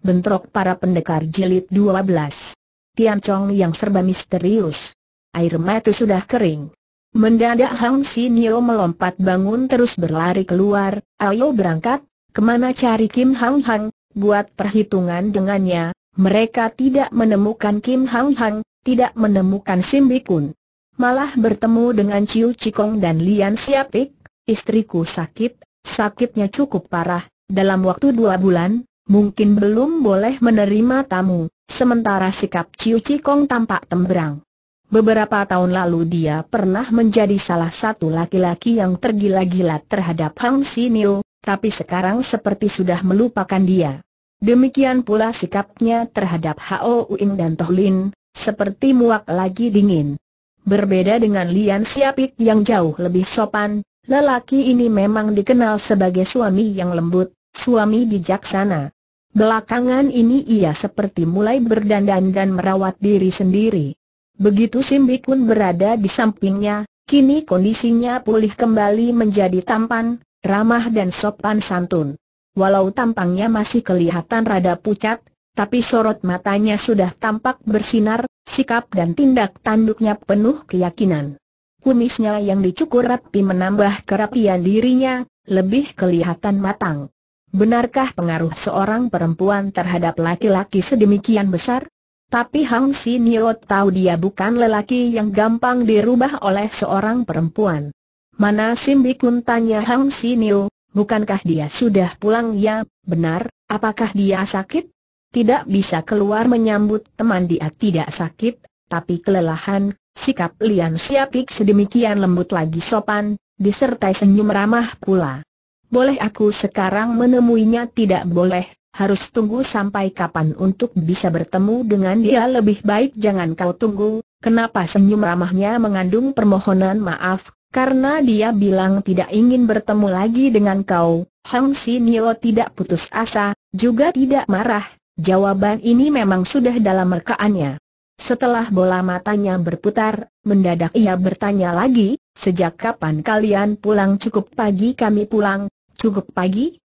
bentrok para pendekar jilid 12. Tian Chong yang serba misterius. Air mata sudah kering. Mendadak Hang Si Nio melompat bangun terus berlari keluar, ayo berangkat, kemana cari Kim Hang Hang, buat perhitungan dengannya, mereka tidak menemukan Kim Hang Hang, tidak menemukan Sim Kun. Malah bertemu dengan Ciu Chikong dan Lian Siapik, istriku sakit, sakitnya cukup parah, dalam waktu dua bulan, mungkin belum boleh menerima tamu, sementara sikap Ciu Cikong tampak temberang. Beberapa tahun lalu dia pernah menjadi salah satu laki-laki yang tergila-gila terhadap Hang Sinil, tapi sekarang seperti sudah melupakan dia. Demikian pula sikapnya terhadap Hao Uing dan Toh Lin, seperti muak lagi dingin. Berbeda dengan Lian Siapik yang jauh lebih sopan, lelaki ini memang dikenal sebagai suami yang lembut, suami bijaksana. Belakangan ini ia seperti mulai berdandan dan merawat diri sendiri. Begitu pun berada di sampingnya, kini kondisinya pulih kembali menjadi tampan, ramah dan sopan santun. Walau tampangnya masih kelihatan rada pucat, tapi sorot matanya sudah tampak bersinar, sikap dan tindak tanduknya penuh keyakinan. Kumisnya yang dicukur rapi menambah kerapian dirinya, lebih kelihatan matang. Benarkah pengaruh seorang perempuan terhadap laki-laki sedemikian besar? Tapi Hang Sinio tahu dia bukan lelaki yang gampang dirubah oleh seorang perempuan. Mana Simbikun tanya Hang Nio, bukankah dia sudah pulang ya, benar, apakah dia sakit? Tidak bisa keluar menyambut teman dia tidak sakit, tapi kelelahan, sikap Lian Siapik sedemikian lembut lagi sopan, disertai senyum ramah pula. Boleh aku sekarang menemuinya tidak boleh, harus tunggu sampai kapan untuk bisa bertemu dengan dia lebih baik jangan kau tunggu, kenapa senyum ramahnya mengandung permohonan maaf, karena dia bilang tidak ingin bertemu lagi dengan kau, Hang Si Nio tidak putus asa, juga tidak marah, jawaban ini memang sudah dalam rekaannya. Setelah bola matanya berputar, mendadak ia bertanya lagi, sejak kapan kalian pulang cukup pagi kami pulang, Cukup pagi?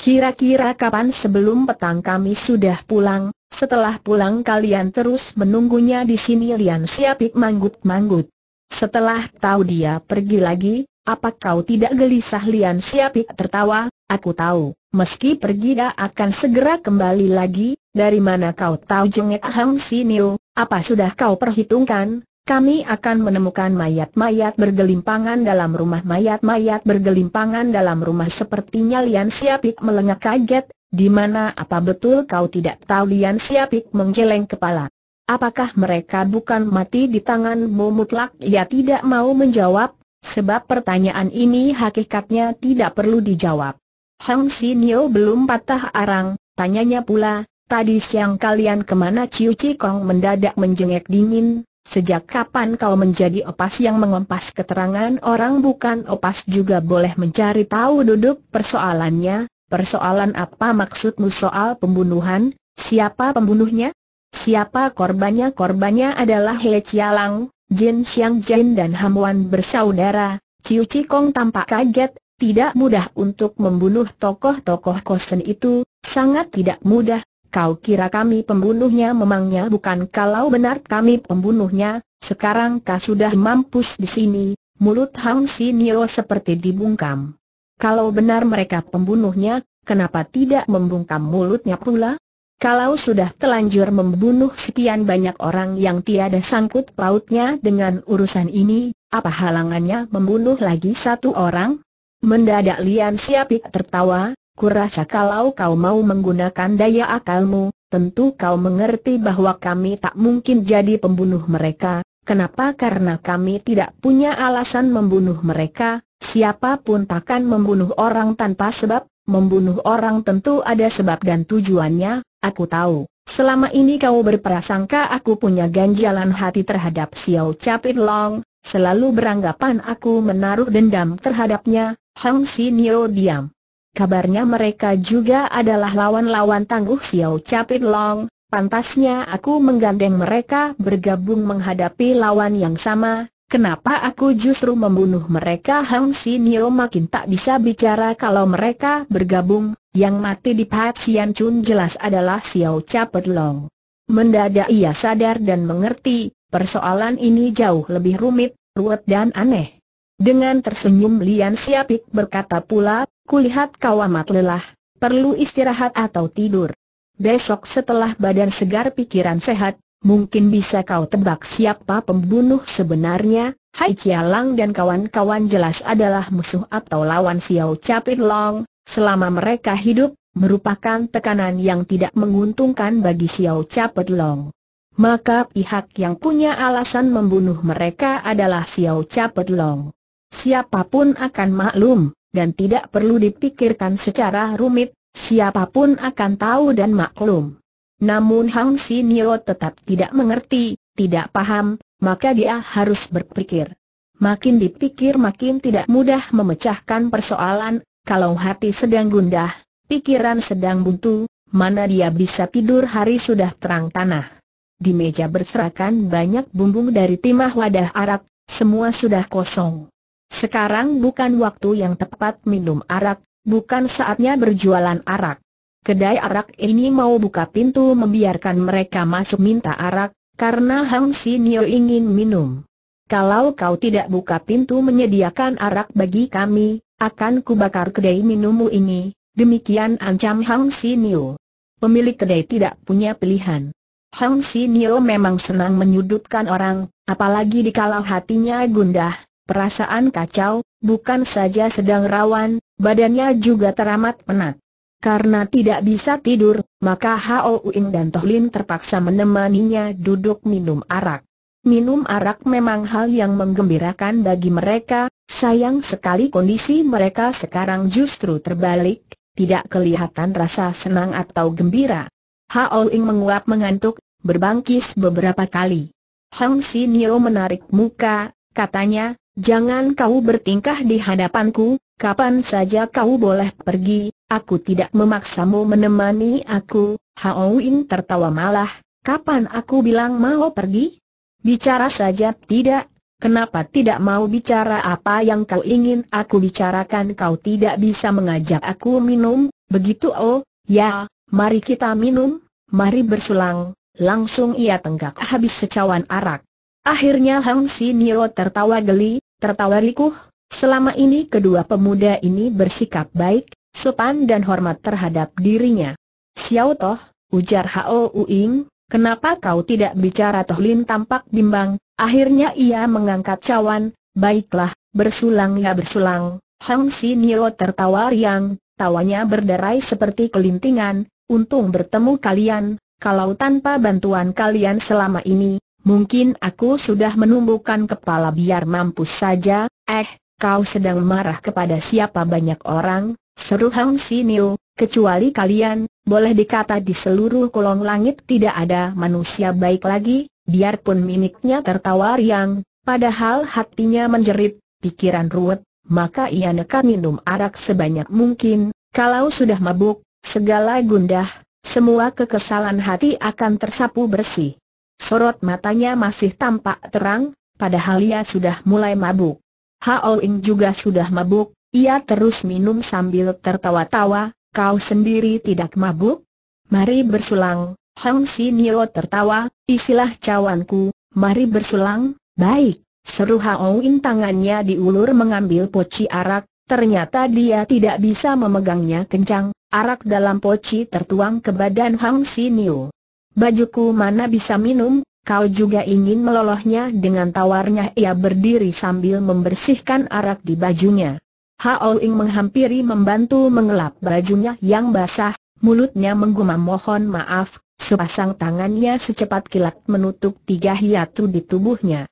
Kira-kira kapan sebelum petang kami sudah pulang, setelah pulang kalian terus menunggunya di sini Lian Siapik manggut-manggut. Setelah tahu dia pergi lagi, apa kau tidak gelisah Lian Siapik tertawa, aku tahu, meski pergi dia akan segera kembali lagi, dari mana kau tahu jengek Hang siniu? apa sudah kau perhitungkan, kami akan menemukan mayat-mayat bergelimpangan dalam rumah mayat-mayat bergelimpangan dalam rumah sepertinya Lian Siapik melengak kaget, di mana apa betul kau tidak tahu Lian Siapik menggeleng kepala. Apakah mereka bukan mati di tanganmu mutlak? Ia tidak mau menjawab, sebab pertanyaan ini hakikatnya tidak perlu dijawab. Hang Si Nio belum patah arang, tanyanya pula, tadi siang kalian kemana Ciu Cikong mendadak menjengek dingin, Sejak kapan kau menjadi opas yang mengompas keterangan orang bukan opas juga boleh mencari tahu duduk persoalannya, persoalan apa maksudmu soal pembunuhan, siapa pembunuhnya? Siapa korbannya? Korbannya adalah He Chialang, Jin Xiang Jin dan Hamuan bersaudara. Ciu Cikong tampak kaget, tidak mudah untuk membunuh tokoh-tokoh kosen itu, sangat tidak mudah, Kau kira kami pembunuhnya memangnya bukan kalau benar kami pembunuhnya, sekarang kau sudah mampus di sini, mulut Hang Nio seperti dibungkam. Kalau benar mereka pembunuhnya, kenapa tidak membungkam mulutnya pula? Kalau sudah telanjur membunuh sekian banyak orang yang tiada sangkut pautnya dengan urusan ini, apa halangannya membunuh lagi satu orang? Mendadak Lian Siapik tertawa, Kurasa kalau kau mau menggunakan daya akalmu, tentu kau mengerti bahwa kami tak mungkin jadi pembunuh mereka. Kenapa? Karena kami tidak punya alasan membunuh mereka. Siapapun takkan membunuh orang tanpa sebab. Membunuh orang tentu ada sebab dan tujuannya. Aku tahu. Selama ini kau berprasangka aku punya ganjalan hati terhadap Xiao Capit Long, selalu beranggapan aku menaruh dendam terhadapnya. Hang Sinio diam kabarnya mereka juga adalah lawan-lawan tangguh Xiao Capit Long, pantasnya aku menggandeng mereka bergabung menghadapi lawan yang sama, kenapa aku justru membunuh mereka Hang Si Nio makin tak bisa bicara kalau mereka bergabung, yang mati di Pat Sian Chun jelas adalah Xiao Capit Long. Mendadak ia sadar dan mengerti, persoalan ini jauh lebih rumit, ruwet dan aneh. Dengan tersenyum Lian Siapik berkata pula, kulihat kau amat lelah, perlu istirahat atau tidur. Besok setelah badan segar pikiran sehat, mungkin bisa kau tebak siapa pembunuh sebenarnya, Hai Cialang dan kawan-kawan jelas adalah musuh atau lawan Xiao Capit Long, selama mereka hidup, merupakan tekanan yang tidak menguntungkan bagi Xiao Capit Long. Maka pihak yang punya alasan membunuh mereka adalah Xiao Capit Long siapapun akan maklum, dan tidak perlu dipikirkan secara rumit, siapapun akan tahu dan maklum. Namun Hang Nio tetap tidak mengerti, tidak paham, maka dia harus berpikir. Makin dipikir makin tidak mudah memecahkan persoalan, kalau hati sedang gundah, pikiran sedang buntu, mana dia bisa tidur hari sudah terang tanah. Di meja berserakan banyak bumbung dari timah wadah arak, semua sudah kosong. Sekarang bukan waktu yang tepat minum arak, bukan saatnya berjualan arak. Kedai arak ini mau buka pintu membiarkan mereka masuk minta arak, karena Hang Nio ingin minum. Kalau kau tidak buka pintu menyediakan arak bagi kami, akan kubakar kedai minummu ini, demikian ancam Hang Nio. Pemilik kedai tidak punya pilihan. Hang Nio memang senang menyudutkan orang, apalagi dikala hatinya gundah, perasaan kacau, bukan saja sedang rawan, badannya juga teramat penat. Karena tidak bisa tidur, maka Hao Uing dan Toh Lin terpaksa menemaninya duduk minum arak. Minum arak memang hal yang menggembirakan bagi mereka, sayang sekali kondisi mereka sekarang justru terbalik, tidak kelihatan rasa senang atau gembira. Hao Ing menguap mengantuk, berbangkis beberapa kali. Hang Nio menarik muka, katanya, Jangan kau bertingkah di hadapanku, kapan saja kau boleh pergi, aku tidak memaksamu menemani aku. Hao Ying tertawa malah, kapan aku bilang mau pergi? Bicara saja tidak, kenapa tidak mau bicara apa yang kau ingin aku bicarakan kau tidak bisa mengajak aku minum, begitu oh, ya, mari kita minum, mari bersulang, langsung ia tenggak habis secawan arak. Akhirnya Hang Si Niro tertawa geli, tertawa likuh. Selama ini kedua pemuda ini bersikap baik, sopan dan hormat terhadap dirinya. Xiao Toh, ujar Hao Uing, kenapa kau tidak bicara Toh Lin tampak bimbang, akhirnya ia mengangkat cawan, baiklah, bersulang ya bersulang. Hang Si Nio tertawa riang, tawanya berderai seperti kelintingan, untung bertemu kalian, kalau tanpa bantuan kalian selama ini, Mungkin aku sudah menumbuhkan kepala biar mampus saja, eh, kau sedang marah kepada siapa banyak orang, seru Hang Sinio, kecuali kalian, boleh dikata di seluruh kolong langit tidak ada manusia baik lagi, biarpun mimiknya tertawa riang, padahal hatinya menjerit, pikiran ruwet, maka ia nekat minum arak sebanyak mungkin, kalau sudah mabuk, segala gundah, semua kekesalan hati akan tersapu bersih sorot matanya masih tampak terang, padahal ia sudah mulai mabuk. Hao Ing juga sudah mabuk, ia terus minum sambil tertawa-tawa, kau sendiri tidak mabuk? Mari bersulang, Hong Si Nio tertawa, isilah cawanku, mari bersulang, baik, seru Hao Ing tangannya diulur mengambil poci arak, ternyata dia tidak bisa memegangnya kencang, arak dalam poci tertuang ke badan Hong Si Nio. Bajuku mana bisa minum, kau juga ingin melolohnya dengan tawarnya ia berdiri sambil membersihkan arak di bajunya. Hao Ing menghampiri membantu mengelap bajunya yang basah, mulutnya menggumam mohon maaf, sepasang tangannya secepat kilat menutup tiga hiatu di tubuhnya.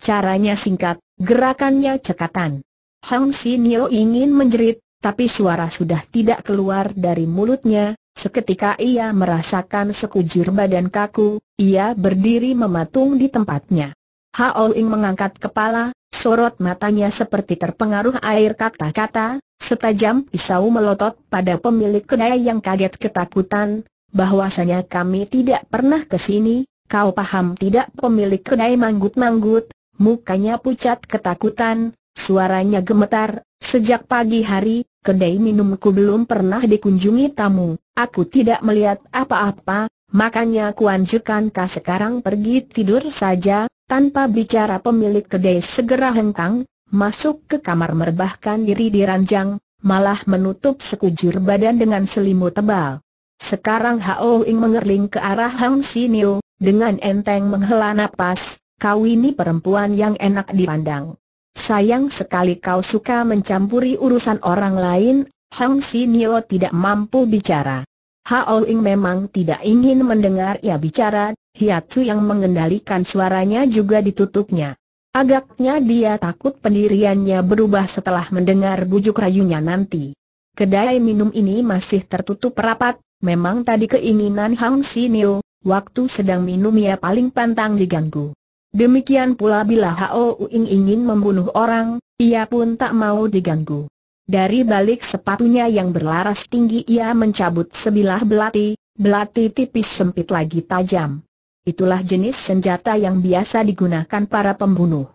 Caranya singkat, gerakannya cekatan. Hang Sinio ingin menjerit, tapi suara sudah tidak keluar dari mulutnya, Seketika ia merasakan sekujur badan kaku, ia berdiri mematung di tempatnya. Hao mengangkat kepala, sorot matanya seperti terpengaruh air kata-kata, setajam pisau melotot pada pemilik kedai yang kaget ketakutan, bahwasanya kami tidak pernah ke sini, kau paham tidak pemilik kedai manggut-manggut, mukanya pucat ketakutan, suaranya gemetar, sejak pagi hari, kedai minumku belum pernah dikunjungi tamu, aku tidak melihat apa-apa, makanya kah sekarang pergi tidur saja, tanpa bicara pemilik kedai segera hengkang, masuk ke kamar merbahkan diri di ranjang, malah menutup sekujur badan dengan selimut tebal. Sekarang Hao Ing mengerling ke arah Hang Sinio, dengan enteng menghela napas, kau ini perempuan yang enak dipandang. Sayang sekali kau suka mencampuri urusan orang lain, Hang Nio tidak mampu bicara. Hao Ying memang tidak ingin mendengar ia bicara, Su yang mengendalikan suaranya juga ditutupnya. Agaknya dia takut pendiriannya berubah setelah mendengar bujuk rayunya nanti. Kedai minum ini masih tertutup rapat, memang tadi keinginan Hang Nio, waktu sedang minum ia paling pantang diganggu. Demikian pula bila Hao Uing ingin membunuh orang, ia pun tak mau diganggu. Dari balik sepatunya yang berlaras tinggi ia mencabut sebilah belati, belati tipis sempit lagi tajam. Itulah jenis senjata yang biasa digunakan para pembunuh.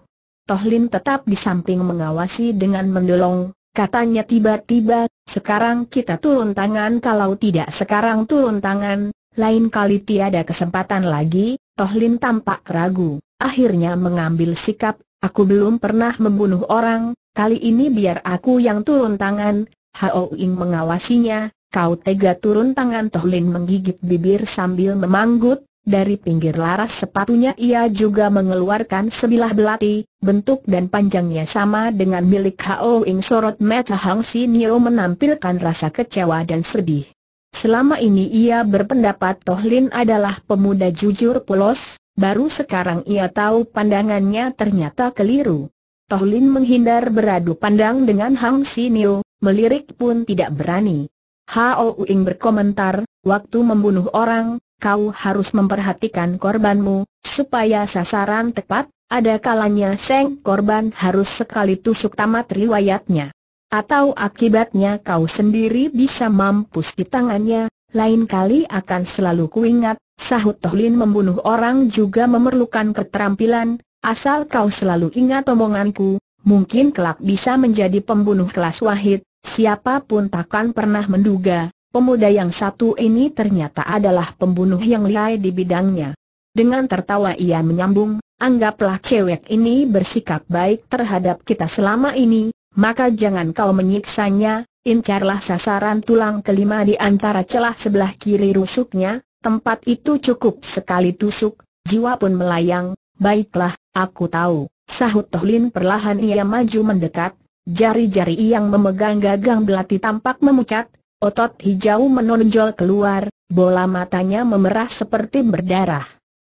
Tohlin tetap di samping mengawasi dengan mendolong, katanya tiba-tiba, sekarang kita turun tangan kalau tidak sekarang turun tangan, lain kali tiada kesempatan lagi, Tohlin tampak ragu, akhirnya mengambil sikap, aku belum pernah membunuh orang, kali ini biar aku yang turun tangan, Hao Ying mengawasinya, kau tega turun tangan Tohlin menggigit bibir sambil memanggut, dari pinggir laras sepatunya ia juga mengeluarkan sebilah belati, bentuk dan panjangnya sama dengan milik Hao Ying sorot mata Hang Si Nio menampilkan rasa kecewa dan sedih. Selama ini ia berpendapat Tohlin adalah pemuda jujur polos, baru sekarang ia tahu pandangannya ternyata keliru. Tohlin menghindar beradu pandang dengan Hang Sinio, melirik pun tidak berani. Hao Uing berkomentar, waktu membunuh orang, kau harus memperhatikan korbanmu, supaya sasaran tepat, ada kalanya seng korban harus sekali tusuk tamat riwayatnya. Atau akibatnya kau sendiri bisa mampus di tangannya, lain kali akan selalu kuingat, sahut Tohlin membunuh orang juga memerlukan keterampilan, asal kau selalu ingat omonganku, mungkin kelak bisa menjadi pembunuh kelas wahid, siapapun takkan pernah menduga, pemuda yang satu ini ternyata adalah pembunuh yang lihai di bidangnya. Dengan tertawa ia menyambung, anggaplah cewek ini bersikap baik terhadap kita selama ini, maka jangan kau menyiksanya, incarlah sasaran tulang kelima di antara celah sebelah kiri rusuknya, tempat itu cukup sekali tusuk, jiwa pun melayang, baiklah, aku tahu, sahut Tohlin perlahan ia maju mendekat, jari-jari yang memegang gagang belati tampak memucat, otot hijau menonjol keluar, bola matanya memerah seperti berdarah.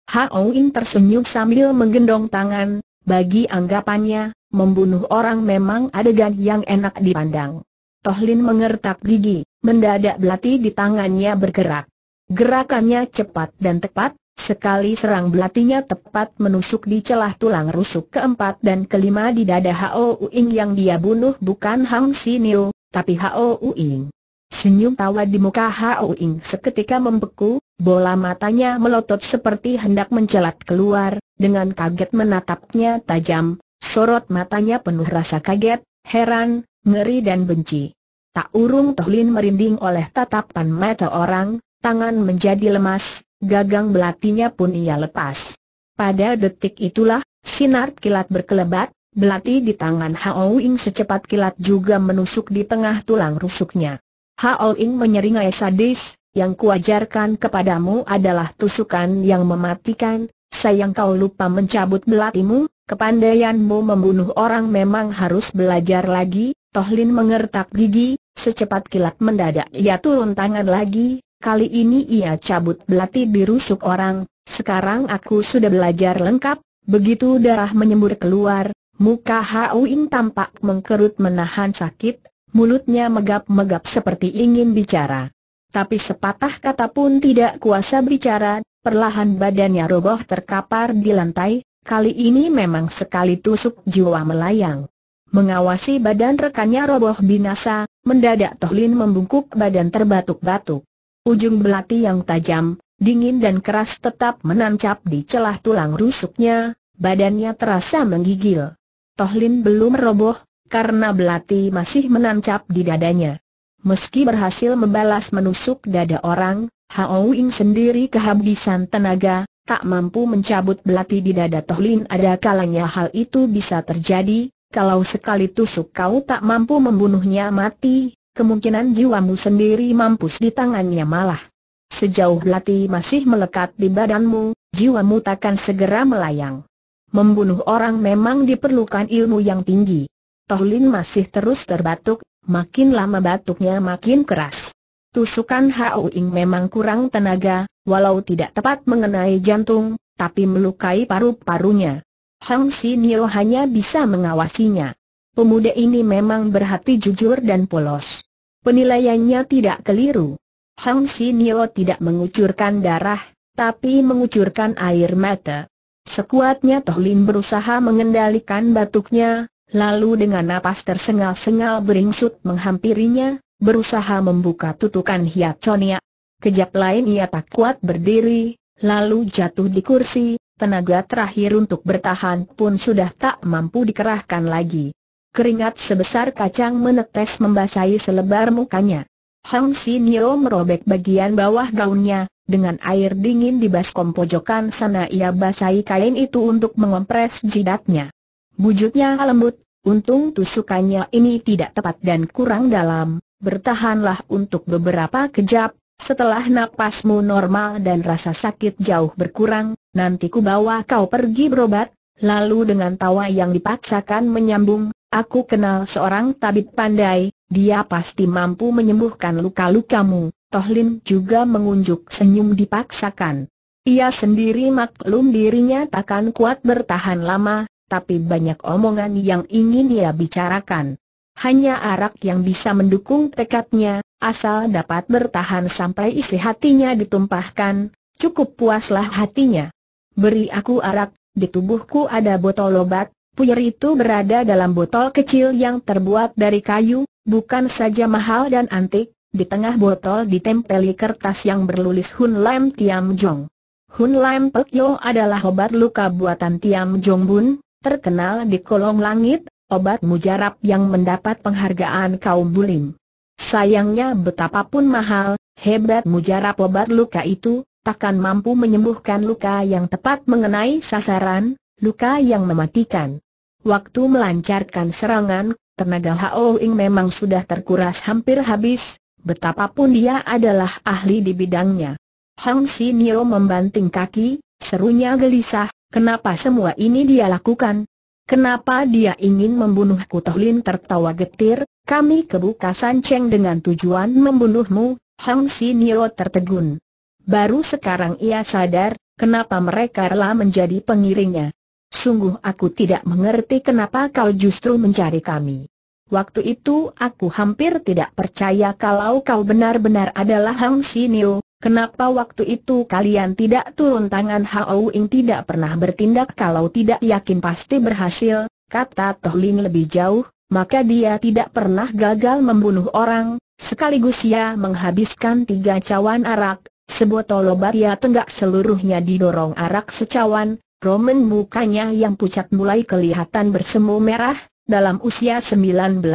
Hao In tersenyum sambil menggendong tangan, bagi anggapannya, Membunuh orang memang adegan yang enak dipandang. Tohlin mengertak gigi, mendadak belati di tangannya bergerak. Gerakannya cepat dan tepat, sekali serang belatinya tepat menusuk di celah tulang rusuk keempat dan kelima di dada Hao Uing yang dia bunuh bukan Hang Sinio, tapi Hao Uing. Senyum tawa di muka Hao Uing seketika membeku, bola matanya melotot seperti hendak mencelat keluar, dengan kaget menatapnya tajam, Sorot matanya penuh rasa kaget, heran, ngeri dan benci. Tak urung Tohlin merinding oleh tatapan mata orang, tangan menjadi lemas, gagang belatinya pun ia lepas. Pada detik itulah, sinar kilat berkelebat, belati di tangan Hao Ing secepat kilat juga menusuk di tengah tulang rusuknya. Hao Ing menyeringai sadis, yang kuajarkan kepadamu adalah tusukan yang mematikan, sayang kau lupa mencabut belatimu, Kepandaianmu membunuh orang memang harus belajar lagi, Tohlin mengertak gigi, secepat kilat mendadak ia turun tangan lagi, kali ini ia cabut belati dirusuk orang, sekarang aku sudah belajar lengkap, begitu darah menyembur keluar, muka Hauin tampak mengkerut menahan sakit, mulutnya megap-megap seperti ingin bicara. Tapi sepatah kata pun tidak kuasa bicara, perlahan badannya roboh terkapar di lantai, Kali ini memang sekali tusuk jiwa melayang. Mengawasi badan rekannya roboh binasa, mendadak Tohlin membungkuk badan terbatuk-batuk. Ujung belati yang tajam, dingin dan keras tetap menancap di celah tulang rusuknya, badannya terasa menggigil. Tohlin belum roboh, karena belati masih menancap di dadanya. Meski berhasil membalas menusuk dada orang, Hao Ying sendiri kehabisan tenaga, tak mampu mencabut belati di dada Tohlin ada kalanya hal itu bisa terjadi, kalau sekali tusuk kau tak mampu membunuhnya mati, kemungkinan jiwamu sendiri mampus di tangannya malah. Sejauh belati masih melekat di badanmu, jiwamu takkan segera melayang. Membunuh orang memang diperlukan ilmu yang tinggi. Tohlin masih terus terbatuk, makin lama batuknya makin keras. Tusukan Hao Ing memang kurang tenaga, walau tidak tepat mengenai jantung, tapi melukai paru-parunya. Hang Nio hanya bisa mengawasinya. Pemuda ini memang berhati jujur dan polos. Penilaiannya tidak keliru. Hang Nio tidak mengucurkan darah, tapi mengucurkan air mata. Sekuatnya Toh Lin berusaha mengendalikan batuknya, lalu dengan napas tersengal-sengal beringsut menghampirinya, berusaha membuka tutukan hiaconia. Kejap lain ia tak kuat berdiri, lalu jatuh di kursi, tenaga terakhir untuk bertahan pun sudah tak mampu dikerahkan lagi. Keringat sebesar kacang menetes membasahi selebar mukanya. Hang Sinio merobek bagian bawah gaunnya, dengan air dingin di baskom pojokan sana ia basahi kain itu untuk mengompres jidatnya. Wujudnya lembut, untung tusukannya ini tidak tepat dan kurang dalam, Bertahanlah untuk beberapa kejap, setelah napasmu normal dan rasa sakit jauh berkurang, nanti ku bawa kau pergi berobat, lalu dengan tawa yang dipaksakan menyambung, aku kenal seorang tabib pandai, dia pasti mampu menyembuhkan luka-lukamu. Tohlin juga mengunjuk senyum dipaksakan. Ia sendiri maklum dirinya takkan kuat bertahan lama, tapi banyak omongan yang ingin ia bicarakan hanya arak yang bisa mendukung tekadnya, asal dapat bertahan sampai isi hatinya ditumpahkan, cukup puaslah hatinya. Beri aku arak, di tubuhku ada botol obat, puyer itu berada dalam botol kecil yang terbuat dari kayu, bukan saja mahal dan antik, di tengah botol ditempeli kertas yang berlulis Hun Lam Tiam Jong. Hun Lam Pek Yo adalah obat luka buatan Tiam Jong Bun, terkenal di kolong langit, obat mujarab yang mendapat penghargaan kaum bulim. Sayangnya betapapun mahal, hebat mujarab obat luka itu, takkan mampu menyembuhkan luka yang tepat mengenai sasaran, luka yang mematikan. Waktu melancarkan serangan, tenaga Hao Ing memang sudah terkuras hampir habis, betapapun dia adalah ahli di bidangnya. Hang Sinio membanting kaki, serunya gelisah, kenapa semua ini dia lakukan, Kenapa dia ingin membunuhku? Tohlin tertawa getir, kami kebuka Sanceng dengan tujuan membunuhmu, Hang Sinio tertegun. Baru sekarang ia sadar, kenapa mereka rela menjadi pengiringnya. Sungguh aku tidak mengerti kenapa kau justru mencari kami. Waktu itu aku hampir tidak percaya kalau kau benar-benar adalah Hang Sinio, Kenapa waktu itu kalian tidak turun tangan Hao Ying tidak pernah bertindak kalau tidak yakin pasti berhasil, kata Toh Ling lebih jauh, maka dia tidak pernah gagal membunuh orang, sekaligus ia menghabiskan tiga cawan arak, Sebuah obat ia tenggak seluruhnya didorong arak secawan, Roman mukanya yang pucat mulai kelihatan bersemu merah, dalam usia 19,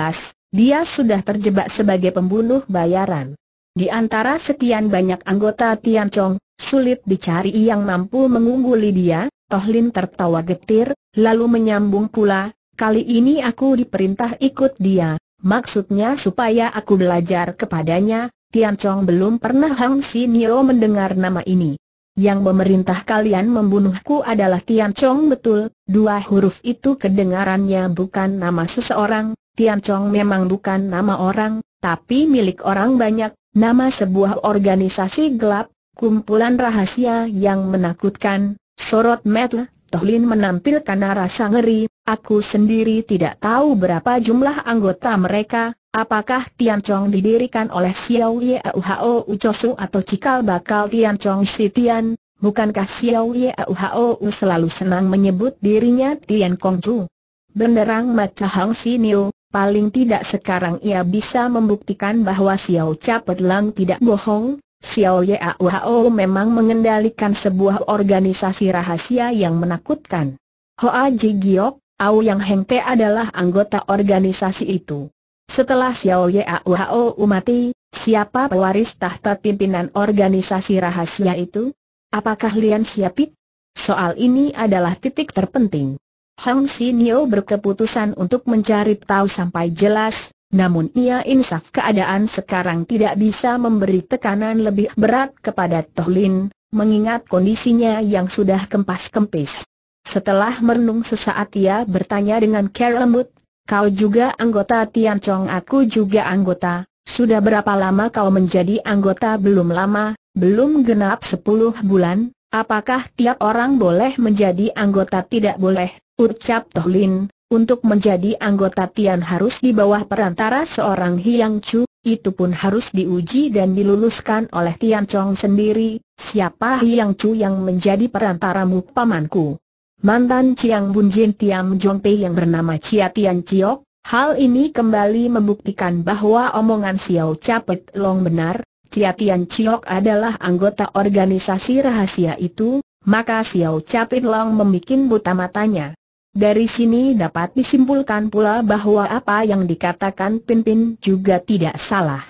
dia sudah terjebak sebagai pembunuh bayaran. Di antara sekian banyak anggota Tian Chong, sulit dicari yang mampu mengungguli dia, Toh Lin tertawa getir, lalu menyambung pula, kali ini aku diperintah ikut dia, maksudnya supaya aku belajar kepadanya, Tian Chong belum pernah Hang Nio mendengar nama ini. Yang memerintah kalian membunuhku adalah Tian Chong betul, dua huruf itu kedengarannya bukan nama seseorang, Tian Chong memang bukan nama orang, tapi milik orang banyak, Nama sebuah organisasi gelap, kumpulan rahasia yang menakutkan, sorot metel, Tohlin menampilkan rasa ngeri, aku sendiri tidak tahu berapa jumlah anggota mereka, apakah Tian Chong didirikan oleh Xiao Yauhao Ucosu atau cikal bakal Tian Chong Sitian, bukankah Xiao U selalu senang menyebut dirinya Tian Chu? Benderang Maca Hang Niu, Paling tidak sekarang ia bisa membuktikan bahwa Xiao Capet Lang tidak bohong, Xiao Yao memang mengendalikan sebuah organisasi rahasia yang menakutkan. Hoa Ji Giok, Au Yang Heng Te adalah anggota organisasi itu. Setelah Xiao Yao mati, siapa pewaris tahta pimpinan organisasi rahasia itu? Apakah Lian Xiapit? Soal ini adalah titik terpenting. Hang Sinyo berkeputusan untuk mencari tahu sampai jelas, namun ia insaf keadaan sekarang tidak bisa memberi tekanan lebih berat kepada Toh Lin, mengingat kondisinya yang sudah kempas-kempis. Setelah merenung sesaat ia bertanya dengan lembut, kau juga anggota Tian Chong aku juga anggota, sudah berapa lama kau menjadi anggota belum lama, belum genap 10 bulan, apakah tiap orang boleh menjadi anggota tidak boleh? ucap Tohlin, untuk menjadi anggota Tian harus di bawah perantara seorang Hiang Chu, itu pun harus diuji dan diluluskan oleh Tian Chong sendiri, siapa Hiang Chu yang menjadi perantaramu pamanku. Mantan Chiang Bun Jin Tian Jong Pei yang bernama Chia Tian Chiok, hal ini kembali membuktikan bahwa omongan Xiao Capet Long benar, Chia Tian Chiok adalah anggota organisasi rahasia itu, maka Xiao Capit Long membuat buta matanya. Dari sini dapat disimpulkan pula bahwa apa yang dikatakan Pimpin juga tidak salah.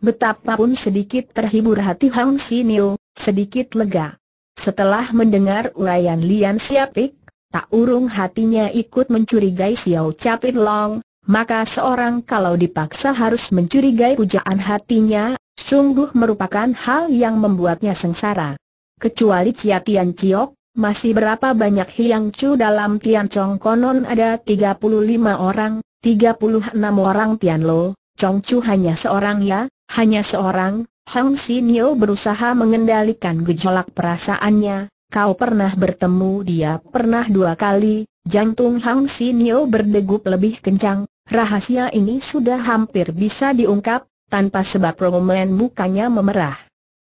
Betapapun sedikit terhibur hati Hang Sinil, sedikit lega. Setelah mendengar uraian Lian Siapik, tak urung hatinya ikut mencurigai Xiao Capit Long, maka seorang kalau dipaksa harus mencurigai pujaan hatinya, sungguh merupakan hal yang membuatnya sengsara. Kecuali Ciatian Ciok, masih berapa banyak Hiang Chu dalam Tian Chong konon ada 35 orang, 36 orang Tian Lo, Chong Chu hanya seorang ya, hanya seorang, Hang Sinio berusaha mengendalikan gejolak perasaannya, kau pernah bertemu dia pernah dua kali, jantung Hang Sinio berdegup lebih kencang, rahasia ini sudah hampir bisa diungkap, tanpa sebab romen mukanya memerah.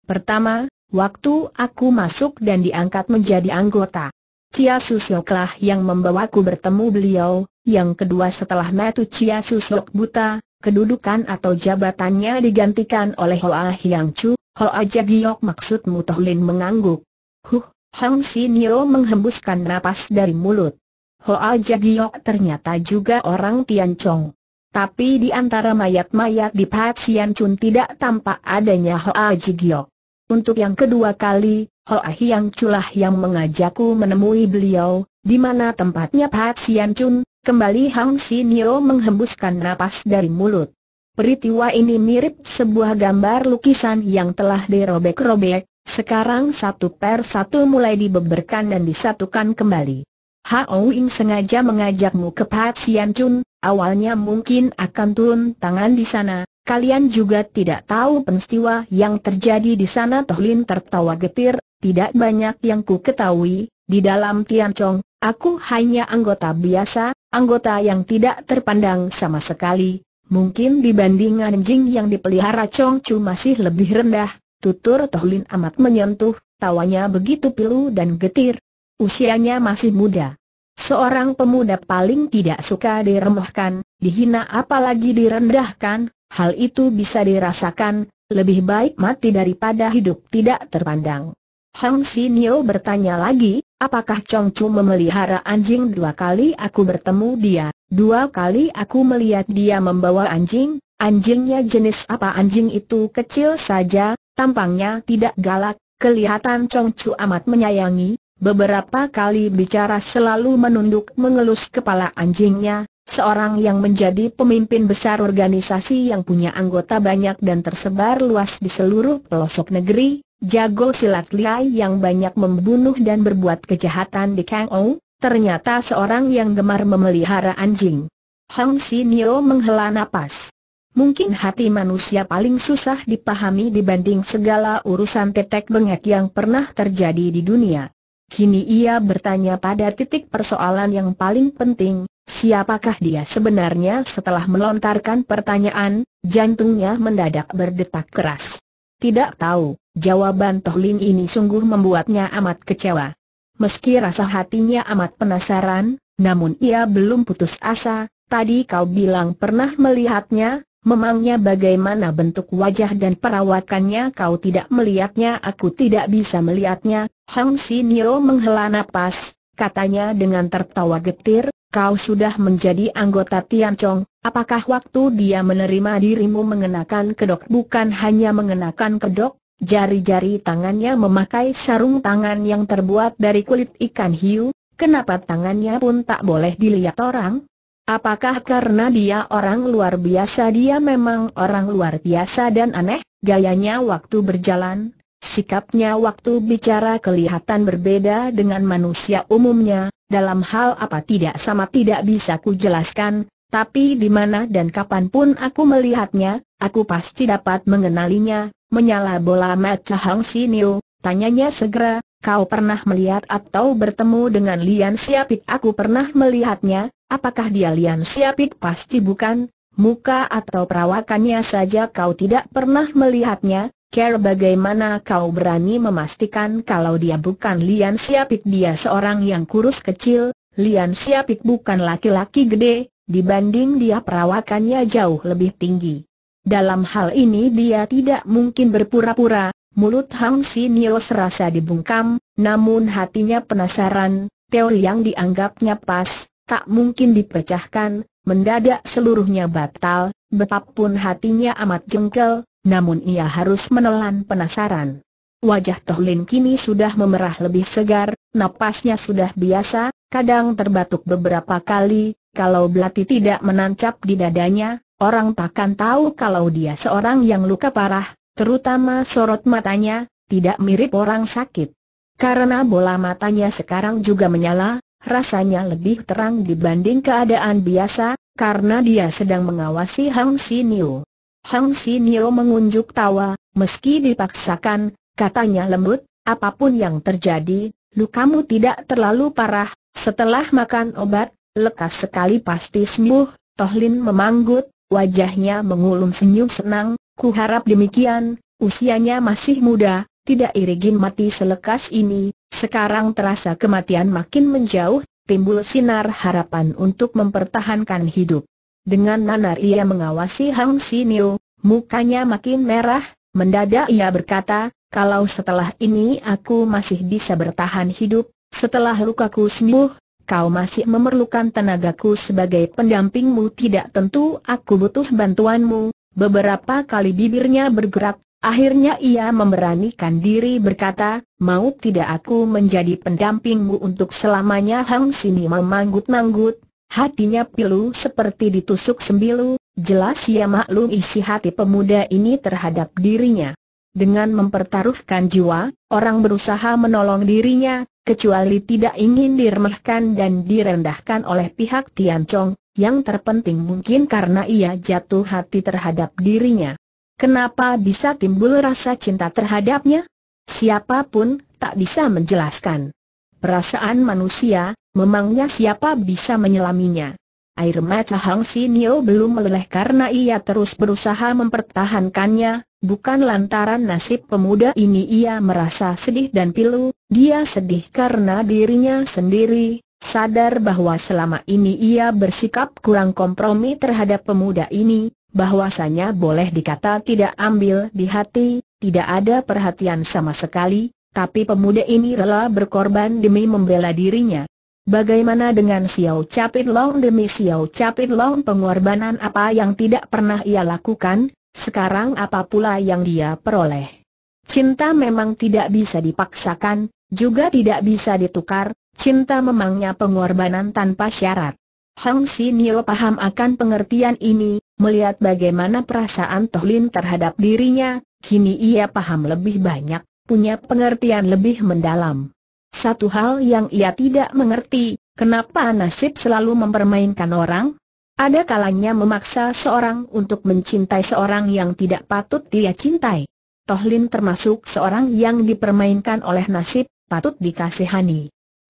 Pertama, Waktu aku masuk dan diangkat menjadi anggota. Cia lah yang membawaku bertemu beliau, yang kedua setelah metu Cia Susok buta, kedudukan atau jabatannya digantikan oleh Hoa Hyang Chu, Hoa Jagiok maksudmu Tohlin mengangguk. Huh, Hong Sinio menghembuskan napas dari mulut. Hoa Jagiok ternyata juga orang Tian Chong Tapi di antara mayat-mayat di Pat Sian Chun tidak tampak adanya Hoa Jagiok. Untuk yang kedua kali, Hoa Hiang Culah yang mengajakku menemui beliau, di mana tempatnya Pak Sian Chun, kembali Hang Sinio menghembuskan napas dari mulut. Peristiwa ini mirip sebuah gambar lukisan yang telah dirobek-robek, sekarang satu per satu mulai dibeberkan dan disatukan kembali. Hao Ying sengaja mengajakmu ke Pak Sian Chun, awalnya mungkin akan turun tangan di sana, Kalian juga tidak tahu peristiwa yang terjadi di sana Tohlin tertawa getir, tidak banyak yang ku ketahui, di dalam Tiancong, aku hanya anggota biasa, anggota yang tidak terpandang sama sekali, mungkin dibanding anjing yang dipelihara Chong, Chu masih lebih rendah, tutur Tohlin amat menyentuh, tawanya begitu pilu dan getir. Usianya masih muda. Seorang pemuda paling tidak suka diremehkan, dihina apalagi direndahkan, hal itu bisa dirasakan, lebih baik mati daripada hidup tidak terpandang. Hong Sinio bertanya lagi, apakah Chong Chu memelihara anjing dua kali aku bertemu dia, dua kali aku melihat dia membawa anjing, anjingnya jenis apa anjing itu kecil saja, tampangnya tidak galak, kelihatan Chong Chu amat menyayangi, beberapa kali bicara selalu menunduk mengelus kepala anjingnya, Seorang yang menjadi pemimpin besar organisasi yang punya anggota banyak dan tersebar luas di seluruh pelosok negeri, jago silat liai yang banyak membunuh dan berbuat kejahatan di Kang Ou, ternyata seorang yang gemar memelihara anjing. Hong Si Sinio menghela nafas. Mungkin hati manusia paling susah dipahami dibanding segala urusan tetek bengek yang pernah terjadi di dunia. Kini ia bertanya pada titik persoalan yang paling penting, Siapakah dia sebenarnya setelah melontarkan pertanyaan, jantungnya mendadak berdetak keras. Tidak tahu, jawaban Tohlin ini sungguh membuatnya amat kecewa. Meski rasa hatinya amat penasaran, namun ia belum putus asa, tadi kau bilang pernah melihatnya, memangnya bagaimana bentuk wajah dan perawatannya? kau tidak melihatnya aku tidak bisa melihatnya, Hang Sinio menghela napas, katanya dengan tertawa getir, kau sudah menjadi anggota Tian Chong, apakah waktu dia menerima dirimu mengenakan kedok bukan hanya mengenakan kedok, jari-jari tangannya memakai sarung tangan yang terbuat dari kulit ikan hiu, kenapa tangannya pun tak boleh dilihat orang? Apakah karena dia orang luar biasa dia memang orang luar biasa dan aneh, gayanya waktu berjalan, sikapnya waktu bicara kelihatan berbeda dengan manusia umumnya, dalam hal apa tidak sama tidak bisa ku jelaskan, tapi di mana dan kapanpun aku melihatnya, aku pasti dapat mengenalinya, menyala bola mata Hang Sinio, tanyanya segera, kau pernah melihat atau bertemu dengan Lian Siapik? Aku pernah melihatnya, apakah dia Lian Siapik? Pasti bukan, muka atau perawakannya saja kau tidak pernah melihatnya, Ker bagaimana kau berani memastikan kalau dia bukan Lian Siapik dia seorang yang kurus kecil, Lian Siapik bukan laki-laki gede, dibanding dia perawakannya jauh lebih tinggi. Dalam hal ini dia tidak mungkin berpura-pura, mulut Hang Si Nio serasa dibungkam, namun hatinya penasaran, teori yang dianggapnya pas, tak mungkin dipecahkan, mendadak seluruhnya batal, betapun hatinya amat jengkel, namun ia harus menelan penasaran. Wajah Tohlin kini sudah memerah lebih segar, napasnya sudah biasa, kadang terbatuk beberapa kali, kalau belati tidak menancap di dadanya, orang takkan tahu kalau dia seorang yang luka parah, terutama sorot matanya, tidak mirip orang sakit. Karena bola matanya sekarang juga menyala, rasanya lebih terang dibanding keadaan biasa, karena dia sedang mengawasi Hang Niu. Hang Si Nio mengunjuk tawa, meski dipaksakan, katanya lembut, apapun yang terjadi, lukamu tidak terlalu parah, setelah makan obat, lekas sekali pasti sembuh, Tohlin memanggut, wajahnya mengulum senyum senang, kuharap demikian, usianya masih muda, tidak irigin mati selekas ini, sekarang terasa kematian makin menjauh, timbul sinar harapan untuk mempertahankan hidup. Dengan nanar ia mengawasi Hang Sinio, mukanya makin merah, mendadak ia berkata, kalau setelah ini aku masih bisa bertahan hidup, setelah lukaku sembuh, kau masih memerlukan tenagaku sebagai pendampingmu tidak tentu aku butuh bantuanmu. Beberapa kali bibirnya bergerak, akhirnya ia memberanikan diri berkata, mau tidak aku menjadi pendampingmu untuk selamanya Hang Sini memanggut-manggut, Hatinya pilu seperti ditusuk sembilu, jelas ia maklum isi hati pemuda ini terhadap dirinya. Dengan mempertaruhkan jiwa, orang berusaha menolong dirinya, kecuali tidak ingin diremehkan dan direndahkan oleh pihak Tian Chong, yang terpenting mungkin karena ia jatuh hati terhadap dirinya. Kenapa bisa timbul rasa cinta terhadapnya? Siapapun tak bisa menjelaskan. Perasaan manusia, memangnya siapa bisa menyelaminya? Air mata Hang Nio belum meleleh karena ia terus berusaha mempertahankannya, bukan lantaran nasib pemuda ini ia merasa sedih dan pilu, dia sedih karena dirinya sendiri, sadar bahwa selama ini ia bersikap kurang kompromi terhadap pemuda ini, bahwasanya boleh dikata tidak ambil di hati, tidak ada perhatian sama sekali, tapi pemuda ini rela berkorban demi membela dirinya. Bagaimana dengan Xiao Capit Long demi Xiao Capit Long pengorbanan apa yang tidak pernah ia lakukan, sekarang apa pula yang dia peroleh. Cinta memang tidak bisa dipaksakan, juga tidak bisa ditukar, cinta memangnya pengorbanan tanpa syarat. Hang Nio paham akan pengertian ini, melihat bagaimana perasaan Tohlin terhadap dirinya, kini ia paham lebih banyak punya pengertian lebih mendalam. Satu hal yang ia tidak mengerti, kenapa nasib selalu mempermainkan orang? Ada kalanya memaksa seorang untuk mencintai seorang yang tidak patut dia cintai. Tohlin termasuk seorang yang dipermainkan oleh nasib, patut dikasihani.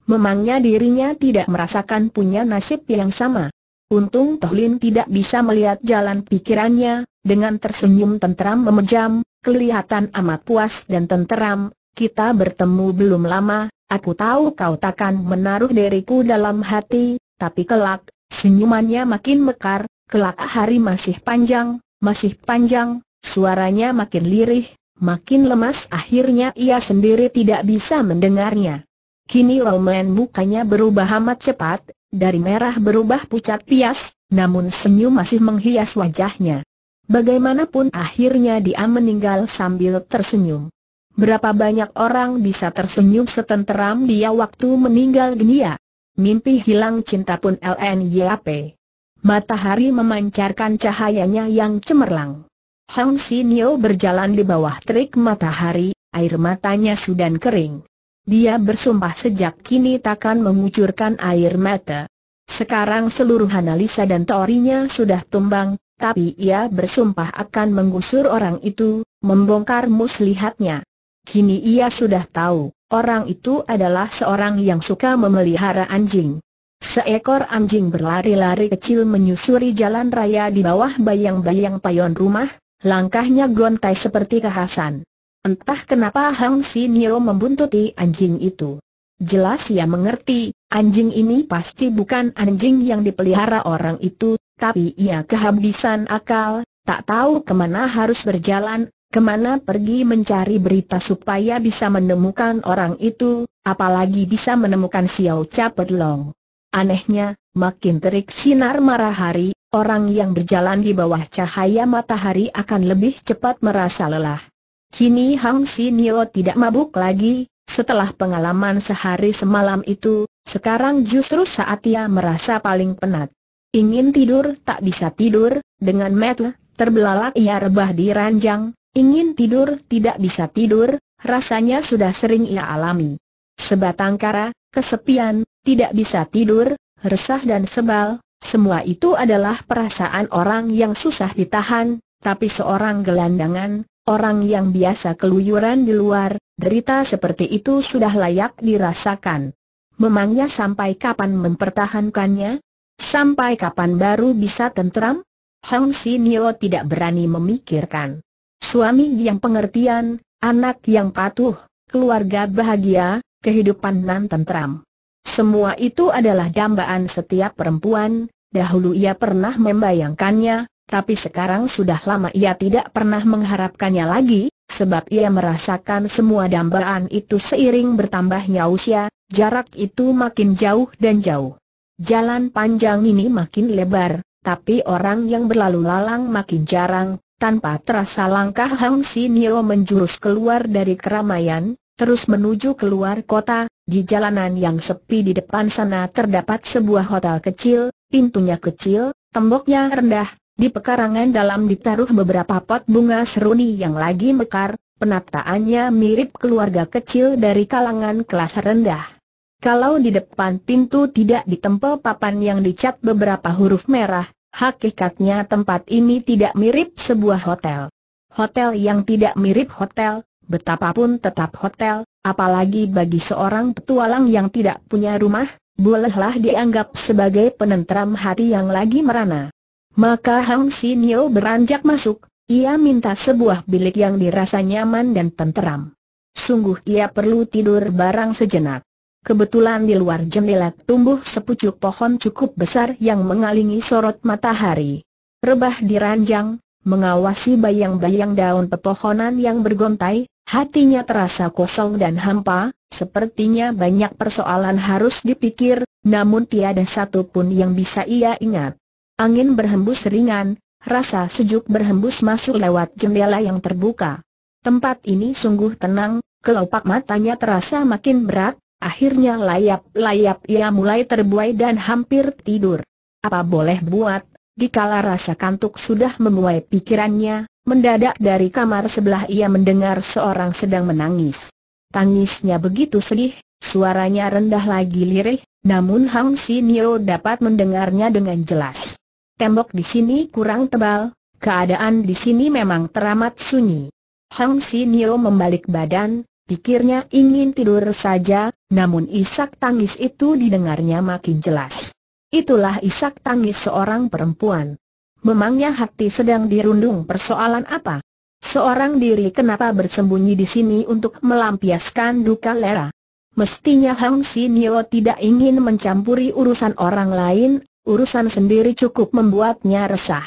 Memangnya dirinya tidak merasakan punya nasib yang sama. Untung Tohlin tidak bisa melihat jalan pikirannya, dengan tersenyum tentram memejam, kelihatan amat puas dan tenteram, kita bertemu belum lama, aku tahu kau takkan menaruh diriku dalam hati, tapi kelak, senyumannya makin mekar, kelak hari masih panjang, masih panjang, suaranya makin lirih, makin lemas akhirnya ia sendiri tidak bisa mendengarnya. Kini Roman mukanya berubah amat cepat, dari merah berubah pucat pias, namun senyum masih menghias wajahnya. Bagaimanapun akhirnya dia meninggal sambil tersenyum. Berapa banyak orang bisa tersenyum setenteram dia waktu meninggal dunia? Mimpi hilang cinta pun LNYAP. Matahari memancarkan cahayanya yang cemerlang. Hang Sinio berjalan di bawah terik matahari, air matanya sudah kering. Dia bersumpah sejak kini takkan mengucurkan air mata. Sekarang seluruh analisa dan teorinya sudah tumbang, tapi ia bersumpah akan menggusur orang itu, membongkar muslihatnya. Kini ia sudah tahu, orang itu adalah seorang yang suka memelihara anjing. Seekor anjing berlari-lari kecil menyusuri jalan raya di bawah bayang-bayang payon rumah, langkahnya gontai seperti kehasan. Entah kenapa Hang Nio membuntuti anjing itu. Jelas ia mengerti, anjing ini pasti bukan anjing yang dipelihara orang itu, tapi ia kehabisan akal, tak tahu kemana harus berjalan, kemana pergi mencari berita supaya bisa menemukan orang itu, apalagi bisa menemukan Xiao Cha Pedlong. Anehnya, makin terik sinar matahari, orang yang berjalan di bawah cahaya matahari akan lebih cepat merasa lelah. Kini Hang Sinio tidak mabuk lagi, setelah pengalaman sehari semalam itu, sekarang justru saat ia merasa paling penat ingin tidur tak bisa tidur, dengan metu, terbelalak ia rebah di ranjang, ingin tidur tidak bisa tidur, rasanya sudah sering ia alami. Sebatang kara, kesepian, tidak bisa tidur, resah dan sebal, semua itu adalah perasaan orang yang susah ditahan, tapi seorang gelandangan, orang yang biasa keluyuran di luar, derita seperti itu sudah layak dirasakan. Memangnya sampai kapan mempertahankannya? Sampai kapan baru bisa tentram? Hong Nio tidak berani memikirkan. Suami yang pengertian, anak yang patuh, keluarga bahagia, kehidupan nan tentram. Semua itu adalah dambaan setiap perempuan, dahulu ia pernah membayangkannya, tapi sekarang sudah lama ia tidak pernah mengharapkannya lagi, sebab ia merasakan semua dambaan itu seiring bertambahnya usia, jarak itu makin jauh dan jauh. Jalan panjang ini makin lebar, tapi orang yang berlalu lalang makin jarang, tanpa terasa langkah Hang Nio menjurus keluar dari keramaian, terus menuju keluar kota, di jalanan yang sepi di depan sana terdapat sebuah hotel kecil, pintunya kecil, temboknya rendah, di pekarangan dalam ditaruh beberapa pot bunga seruni yang lagi mekar, penataannya mirip keluarga kecil dari kalangan kelas rendah. Kalau di depan pintu tidak ditempel papan yang dicat beberapa huruf merah, hakikatnya tempat ini tidak mirip sebuah hotel. Hotel yang tidak mirip hotel, betapapun tetap hotel, apalagi bagi seorang petualang yang tidak punya rumah, bolehlah dianggap sebagai penenteram hati yang lagi merana. Maka Hang Sinio beranjak masuk, ia minta sebuah bilik yang dirasa nyaman dan tenteram. Sungguh ia perlu tidur barang sejenak kebetulan di luar jendela tumbuh sepucuk pohon cukup besar yang mengalingi sorot matahari. Rebah di ranjang, mengawasi bayang-bayang daun pepohonan yang bergontai, hatinya terasa kosong dan hampa, sepertinya banyak persoalan harus dipikir, namun tiada satu pun yang bisa ia ingat. Angin berhembus ringan, rasa sejuk berhembus masuk lewat jendela yang terbuka. Tempat ini sungguh tenang, kelopak matanya terasa makin berat, Akhirnya layap-layap ia mulai terbuai dan hampir tidur. Apa boleh buat, dikala rasa kantuk sudah memuai pikirannya, mendadak dari kamar sebelah ia mendengar seorang sedang menangis. Tangisnya begitu sedih, suaranya rendah lagi lirih, namun Hang Nio dapat mendengarnya dengan jelas. Tembok di sini kurang tebal, keadaan di sini memang teramat sunyi. Hang Nio membalik badan, Pikirnya ingin tidur saja, namun isak tangis itu didengarnya makin jelas. Itulah isak tangis seorang perempuan. Memangnya hati sedang dirundung persoalan apa? Seorang diri kenapa bersembunyi di sini untuk melampiaskan duka lera? Mestinya Hang Nio tidak ingin mencampuri urusan orang lain, urusan sendiri cukup membuatnya resah.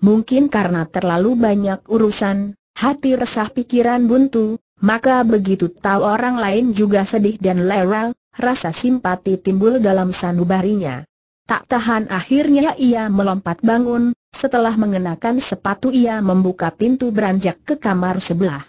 Mungkin karena terlalu banyak urusan, hati resah pikiran buntu, maka begitu tahu orang lain juga sedih dan lerah, rasa simpati timbul dalam sanubarinya. Tak tahan akhirnya ia melompat bangun, setelah mengenakan sepatu ia membuka pintu beranjak ke kamar sebelah.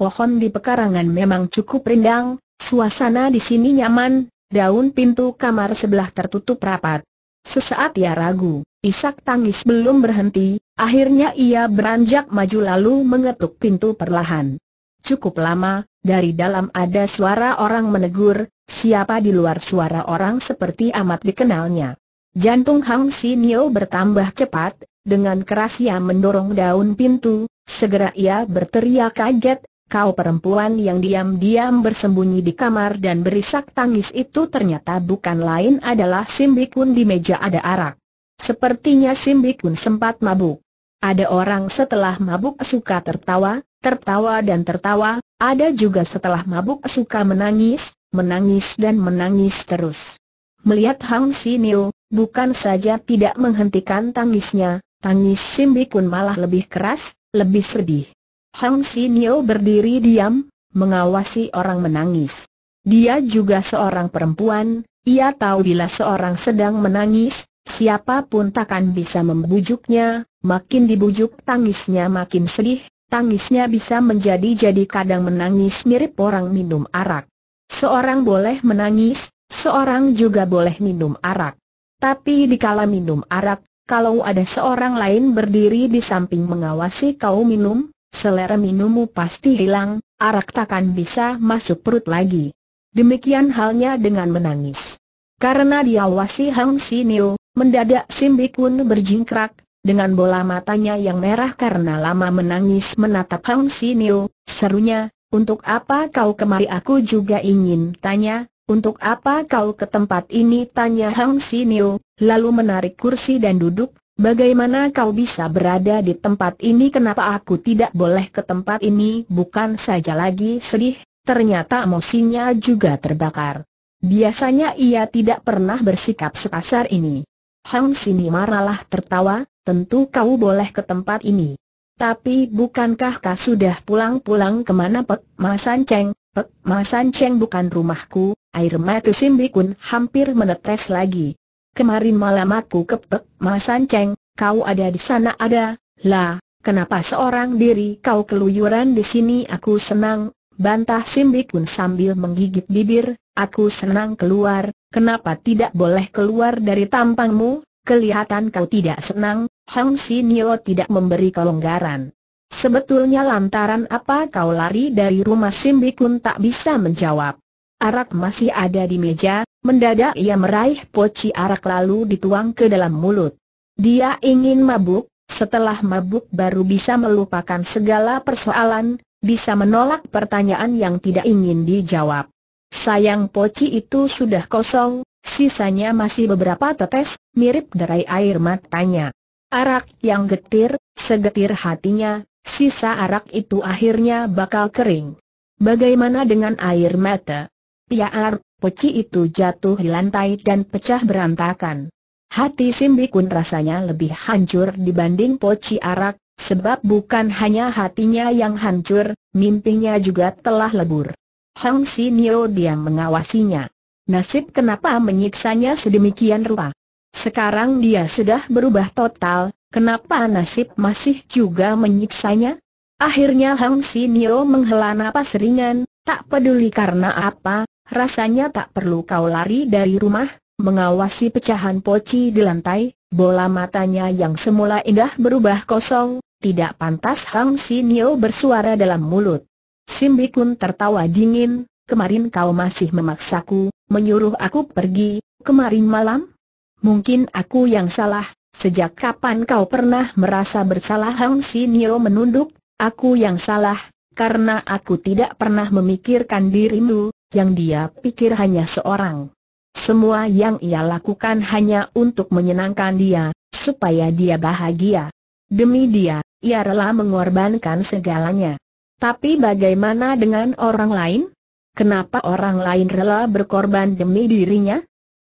Pohon di pekarangan memang cukup rindang, suasana di sini nyaman, daun pintu kamar sebelah tertutup rapat. Sesaat ia ragu, isak tangis belum berhenti, akhirnya ia beranjak maju lalu mengetuk pintu perlahan. Cukup lama, dari dalam ada suara orang menegur, siapa di luar suara orang seperti amat dikenalnya. Jantung Hang Sinio bertambah cepat, dengan keras ia mendorong daun pintu, segera ia berteriak kaget, kau perempuan yang diam-diam bersembunyi di kamar dan berisak tangis itu ternyata bukan lain adalah Simbikun di meja ada arak. Sepertinya Simbikun sempat mabuk. Ada orang setelah mabuk suka tertawa, tertawa dan tertawa, ada juga setelah mabuk suka menangis, menangis dan menangis terus. Melihat Hang Sinil, bukan saja tidak menghentikan tangisnya, tangis Simbi pun malah lebih keras, lebih sedih. Hang Sinil berdiri diam, mengawasi orang menangis. Dia juga seorang perempuan, ia tahu bila seorang sedang menangis, siapapun takkan bisa membujuknya, makin dibujuk tangisnya makin sedih, Tangisnya bisa menjadi-jadi kadang menangis mirip orang minum arak. Seorang boleh menangis, seorang juga boleh minum arak. Tapi dikala minum arak, kalau ada seorang lain berdiri di samping mengawasi kau minum, selera minummu pasti hilang, arak takkan bisa masuk perut lagi. Demikian halnya dengan menangis. Karena diawasi Hang Sinio, mendadak Simbikun berjingkrak, dengan bola matanya yang merah karena lama menangis menatap Hang Sinio, serunya, untuk apa kau kemari aku juga ingin tanya, untuk apa kau ke tempat ini tanya Hang Sinio, lalu menarik kursi dan duduk, bagaimana kau bisa berada di tempat ini kenapa aku tidak boleh ke tempat ini bukan saja lagi sedih, ternyata emosinya juga terbakar. Biasanya ia tidak pernah bersikap sepasar ini. Hang Sini marahlah tertawa, tentu kau boleh ke tempat ini. Tapi bukankah kau sudah pulang-pulang kemana Pek Masan Cheng? Pek Masan Cheng bukan rumahku, air mata Simbi Kun hampir menetes lagi. Kemarin malam aku ke Pek Masan Cheng, kau ada di sana ada, lah, kenapa seorang diri kau keluyuran di sini aku senang, bantah Simbi Kun sambil menggigit bibir, aku senang keluar, kenapa tidak boleh keluar dari tampangmu, kelihatan kau tidak senang, Hang Si Nio tidak memberi kelonggaran. Sebetulnya lantaran apa kau lari dari rumah Simbikun tak bisa menjawab. Arak masih ada di meja, mendadak ia meraih poci arak lalu dituang ke dalam mulut. Dia ingin mabuk, setelah mabuk baru bisa melupakan segala persoalan, bisa menolak pertanyaan yang tidak ingin dijawab. Sayang poci itu sudah kosong, sisanya masih beberapa tetes, mirip derai air matanya. Arak yang getir, segetir hatinya, sisa arak itu akhirnya bakal kering. Bagaimana dengan air mata? Tiar, ya peci itu jatuh di lantai dan pecah berantakan. Hati Simbikun rasanya lebih hancur dibanding poci arak, sebab bukan hanya hatinya yang hancur, mimpinya juga telah lebur. Si Nio diam mengawasinya. Nasib kenapa menyiksanya sedemikian rupa? Sekarang dia sudah berubah total, kenapa nasib masih juga menyiksanya? Akhirnya Hang Si Nio menghela napas ringan, tak peduli karena apa, rasanya tak perlu kau lari dari rumah, mengawasi pecahan poci di lantai, bola matanya yang semula indah berubah kosong, tidak pantas Hang Si Nio bersuara dalam mulut. Simbi Kun tertawa dingin, kemarin kau masih memaksaku, menyuruh aku pergi, kemarin malam? Mungkin aku yang salah, sejak kapan kau pernah merasa bersalah Hang Sinio menunduk, aku yang salah, karena aku tidak pernah memikirkan dirimu, yang dia pikir hanya seorang. Semua yang ia lakukan hanya untuk menyenangkan dia, supaya dia bahagia. Demi dia, ia rela mengorbankan segalanya. Tapi bagaimana dengan orang lain? Kenapa orang lain rela berkorban demi dirinya?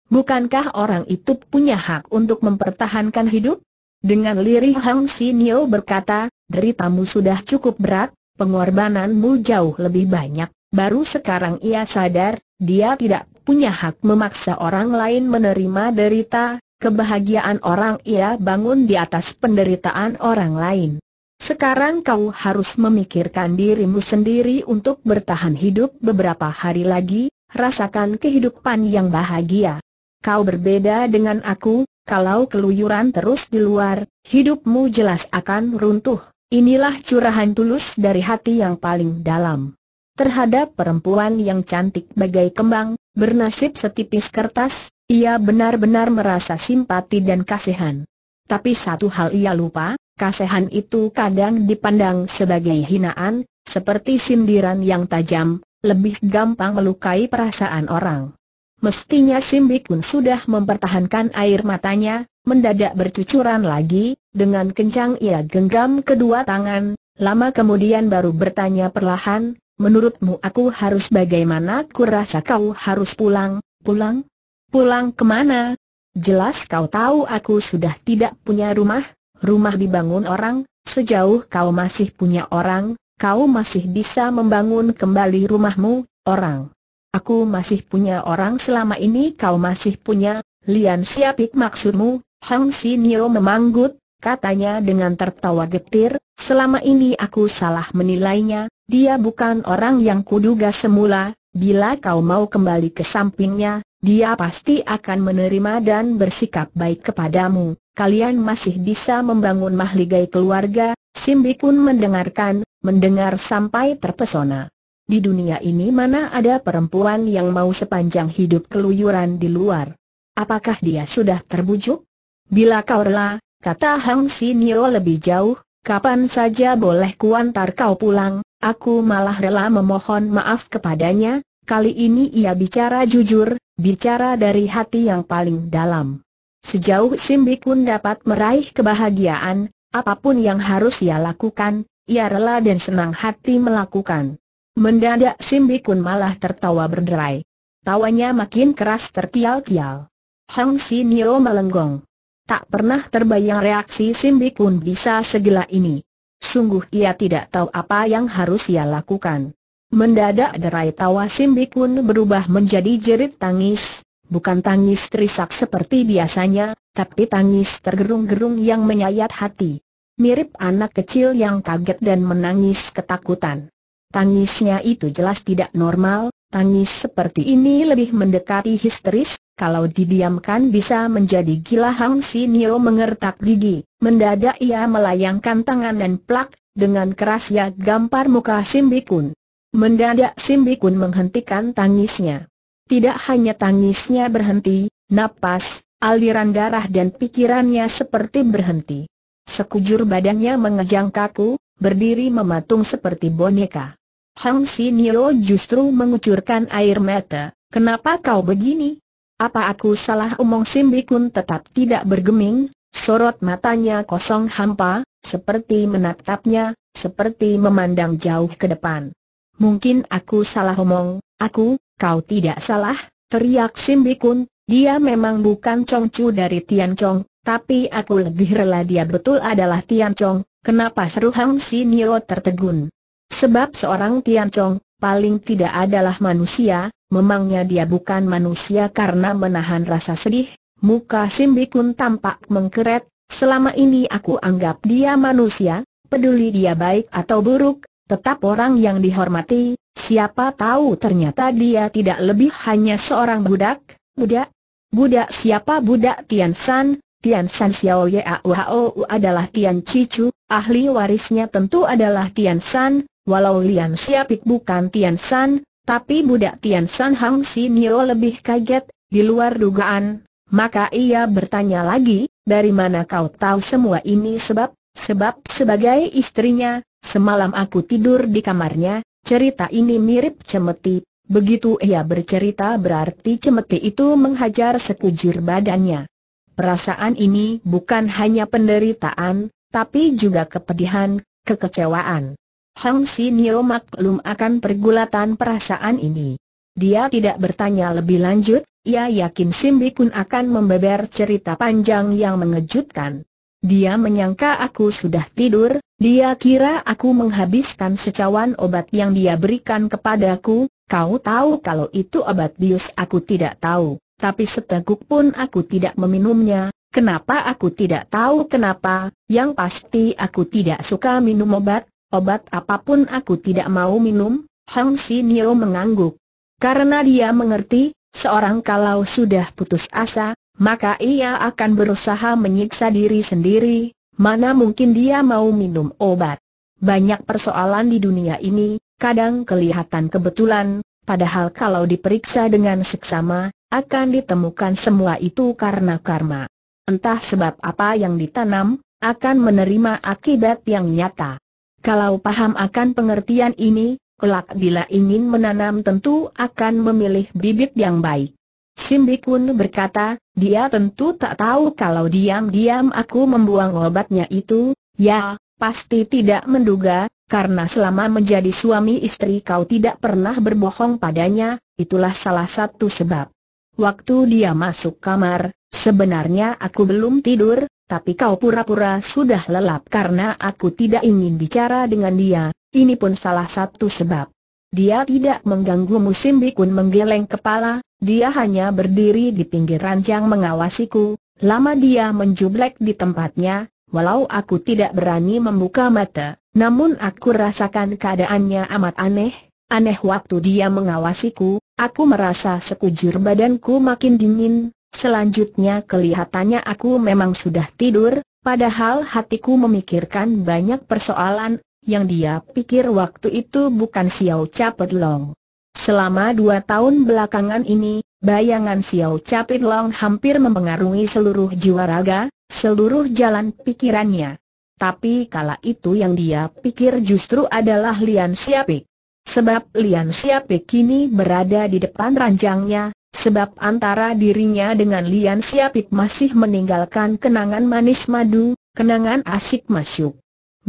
Bukankah orang itu punya hak untuk mempertahankan hidup? Dengan lirih Hang Sinio berkata, deritamu sudah cukup berat, pengorbananmu jauh lebih banyak. Baru sekarang ia sadar, dia tidak punya hak memaksa orang lain menerima derita, kebahagiaan orang ia bangun di atas penderitaan orang lain. Sekarang kau harus memikirkan dirimu sendiri untuk bertahan hidup beberapa hari lagi, rasakan kehidupan yang bahagia kau berbeda dengan aku, kalau keluyuran terus di luar, hidupmu jelas akan runtuh. Inilah curahan tulus dari hati yang paling dalam. Terhadap perempuan yang cantik bagai kembang, bernasib setipis kertas, ia benar-benar merasa simpati dan kasihan. Tapi satu hal ia lupa, kasihan itu kadang dipandang sebagai hinaan, seperti sindiran yang tajam, lebih gampang melukai perasaan orang. Mestinya Simbikun sudah mempertahankan air matanya, mendadak bercucuran lagi, dengan kencang ia genggam kedua tangan, lama kemudian baru bertanya perlahan, menurutmu aku harus bagaimana Kurasa kau harus pulang, pulang? Pulang kemana? Jelas kau tahu aku sudah tidak punya rumah, rumah dibangun orang, sejauh kau masih punya orang, kau masih bisa membangun kembali rumahmu, orang. Aku masih punya orang selama ini kau masih punya, Lian Siapik maksudmu, Hang Nio memanggut, katanya dengan tertawa getir, selama ini aku salah menilainya, dia bukan orang yang kuduga semula, bila kau mau kembali ke sampingnya, dia pasti akan menerima dan bersikap baik kepadamu. Kalian masih bisa membangun mahligai keluarga. Simbi pun mendengarkan, mendengar sampai terpesona. Di dunia ini mana ada perempuan yang mau sepanjang hidup keluyuran di luar? Apakah dia sudah terbujuk? Bila kau rela, kata Hang Sinio lebih jauh, kapan saja boleh kuantar kau pulang, aku malah rela memohon maaf kepadanya, kali ini ia bicara jujur, bicara dari hati yang paling dalam. Sejauh Simbi pun dapat meraih kebahagiaan, apapun yang harus ia lakukan, ia rela dan senang hati melakukan. Mendadak Simbi Simbikun malah tertawa berderai. Tawanya makin keras terkial-kial. Hang Si Nio melenggong. Tak pernah terbayang reaksi Simbi Simbikun bisa segila ini. Sungguh ia tidak tahu apa yang harus ia lakukan. Mendadak derai tawa Simbi Simbikun berubah menjadi jerit tangis, bukan tangis trisak seperti biasanya, tapi tangis tergerung-gerung yang menyayat hati. Mirip anak kecil yang kaget dan menangis ketakutan. Tangisnya itu jelas tidak normal, tangis seperti ini lebih mendekati histeris, kalau didiamkan bisa menjadi gila Hang Nio mengertak gigi, mendadak ia melayangkan tangan dan plak, dengan keras ia gampar muka Simbikun. Mendadak Simbikun menghentikan tangisnya. Tidak hanya tangisnya berhenti, napas, aliran darah dan pikirannya seperti berhenti. Sekujur badannya mengejang kaku, berdiri mematung seperti boneka. Hang Si Nio justru mengucurkan air mata, kenapa kau begini? Apa aku salah omong Simbikun tetap tidak bergeming, sorot matanya kosong hampa, seperti menatapnya, seperti memandang jauh ke depan. Mungkin aku salah omong, aku, kau tidak salah, teriak Simbikun, dia memang bukan Chong Chu dari Tian Chong, tapi aku lebih rela dia betul adalah Tian Chong. kenapa seru Hang Si Nio tertegun. Sebab seorang Tiancong, paling tidak adalah manusia, memangnya dia bukan manusia karena menahan rasa sedih, muka Simbikun tampak mengkeret, selama ini aku anggap dia manusia, peduli dia baik atau buruk, tetap orang yang dihormati, siapa tahu ternyata dia tidak lebih hanya seorang budak, budak, budak siapa budak Tian San, Tian San Xiao Yao adalah Tian Cicu, ahli warisnya tentu adalah Tian San, Walau Lian Siapik bukan Tian San, tapi budak Tian San Hang Si Nio lebih kaget, di luar dugaan, maka ia bertanya lagi, dari mana kau tahu semua ini sebab, sebab sebagai istrinya, semalam aku tidur di kamarnya, cerita ini mirip cemeti, begitu ia bercerita berarti cemeti itu menghajar sekujur badannya. Perasaan ini bukan hanya penderitaan, tapi juga kepedihan, kekecewaan. Hang Si Nio maklum akan pergulatan perasaan ini. Dia tidak bertanya lebih lanjut, ia yakin Simbi pun akan membeber cerita panjang yang mengejutkan. Dia menyangka aku sudah tidur, dia kira aku menghabiskan secawan obat yang dia berikan kepadaku, kau tahu kalau itu obat bius aku tidak tahu, tapi seteguk pun aku tidak meminumnya, kenapa aku tidak tahu kenapa, yang pasti aku tidak suka minum obat, Obat apapun aku tidak mau minum, Hang Si Nio mengangguk. Karena dia mengerti, seorang kalau sudah putus asa, maka ia akan berusaha menyiksa diri sendiri, mana mungkin dia mau minum obat. Banyak persoalan di dunia ini, kadang kelihatan kebetulan, padahal kalau diperiksa dengan seksama, akan ditemukan semua itu karena karma. Entah sebab apa yang ditanam, akan menerima akibat yang nyata. Kalau paham akan pengertian ini, kelak bila ingin menanam tentu akan memilih bibit yang baik. Simbi pun berkata, dia tentu tak tahu kalau diam-diam aku membuang obatnya itu, ya, pasti tidak menduga, karena selama menjadi suami istri kau tidak pernah berbohong padanya, itulah salah satu sebab. Waktu dia masuk kamar, sebenarnya aku belum tidur, tapi kau pura-pura sudah lelap karena aku tidak ingin bicara dengan dia, ini pun salah satu sebab. Dia tidak mengganggu musim bikun menggeleng kepala, dia hanya berdiri di pinggir ranjang mengawasiku, lama dia menjublek di tempatnya, walau aku tidak berani membuka mata, namun aku rasakan keadaannya amat aneh, aneh waktu dia mengawasiku, aku merasa sekujur badanku makin dingin, Selanjutnya kelihatannya aku memang sudah tidur, padahal hatiku memikirkan banyak persoalan, yang dia pikir waktu itu bukan Xiao Cha Long. Selama dua tahun belakangan ini, bayangan Xiao Cha Long hampir mempengaruhi seluruh jiwa raga, seluruh jalan pikirannya. Tapi kala itu yang dia pikir justru adalah Lian Siapik. Sebab Lian Siapik kini berada di depan ranjangnya, Sebab antara dirinya dengan Lian Siapik masih meninggalkan kenangan manis madu, kenangan asyik masyuk.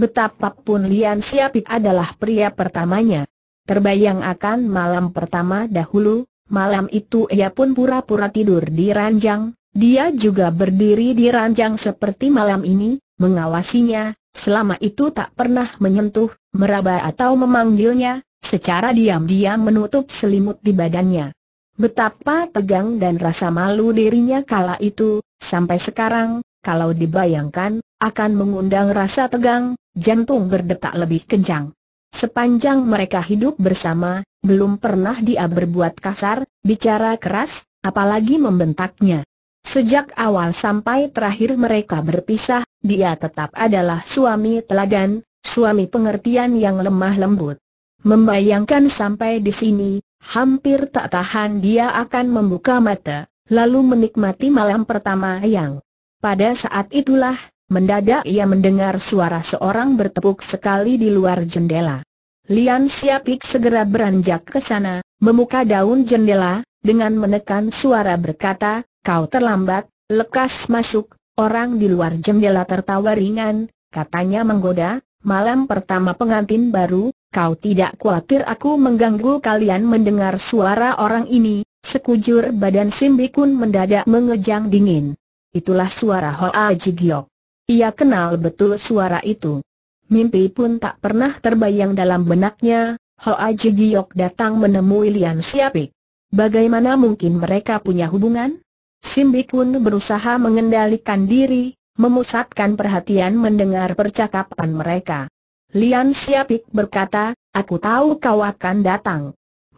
Betapapun Lian Siapik adalah pria pertamanya. Terbayang akan malam pertama dahulu, malam itu ia pun pura-pura tidur di ranjang, dia juga berdiri di ranjang seperti malam ini, mengawasinya, selama itu tak pernah menyentuh, meraba atau memanggilnya, secara diam-diam menutup selimut di badannya. Betapa tegang dan rasa malu dirinya kala itu, sampai sekarang, kalau dibayangkan, akan mengundang rasa tegang, jantung berdetak lebih kencang. Sepanjang mereka hidup bersama, belum pernah dia berbuat kasar, bicara keras, apalagi membentaknya. Sejak awal sampai terakhir mereka berpisah, dia tetap adalah suami teladan, suami pengertian yang lemah lembut. Membayangkan sampai di sini, hampir tak tahan dia akan membuka mata, lalu menikmati malam pertama yang pada saat itulah, mendadak ia mendengar suara seorang bertepuk sekali di luar jendela. Lian Siapik segera beranjak ke sana, memuka daun jendela, dengan menekan suara berkata, kau terlambat, lekas masuk, orang di luar jendela tertawa ringan, katanya menggoda, malam pertama pengantin baru, kau tidak khawatir aku mengganggu kalian mendengar suara orang ini, sekujur badan Simbi kun mendadak mengejang dingin. Itulah suara Hoa Jigyok. Ia kenal betul suara itu. Mimpi pun tak pernah terbayang dalam benaknya, Hoa Jigyok datang menemui Lian Siapik. Bagaimana mungkin mereka punya hubungan? Simbi kun berusaha mengendalikan diri, memusatkan perhatian mendengar percakapan mereka. Lian Siapik berkata, aku tahu kau akan datang.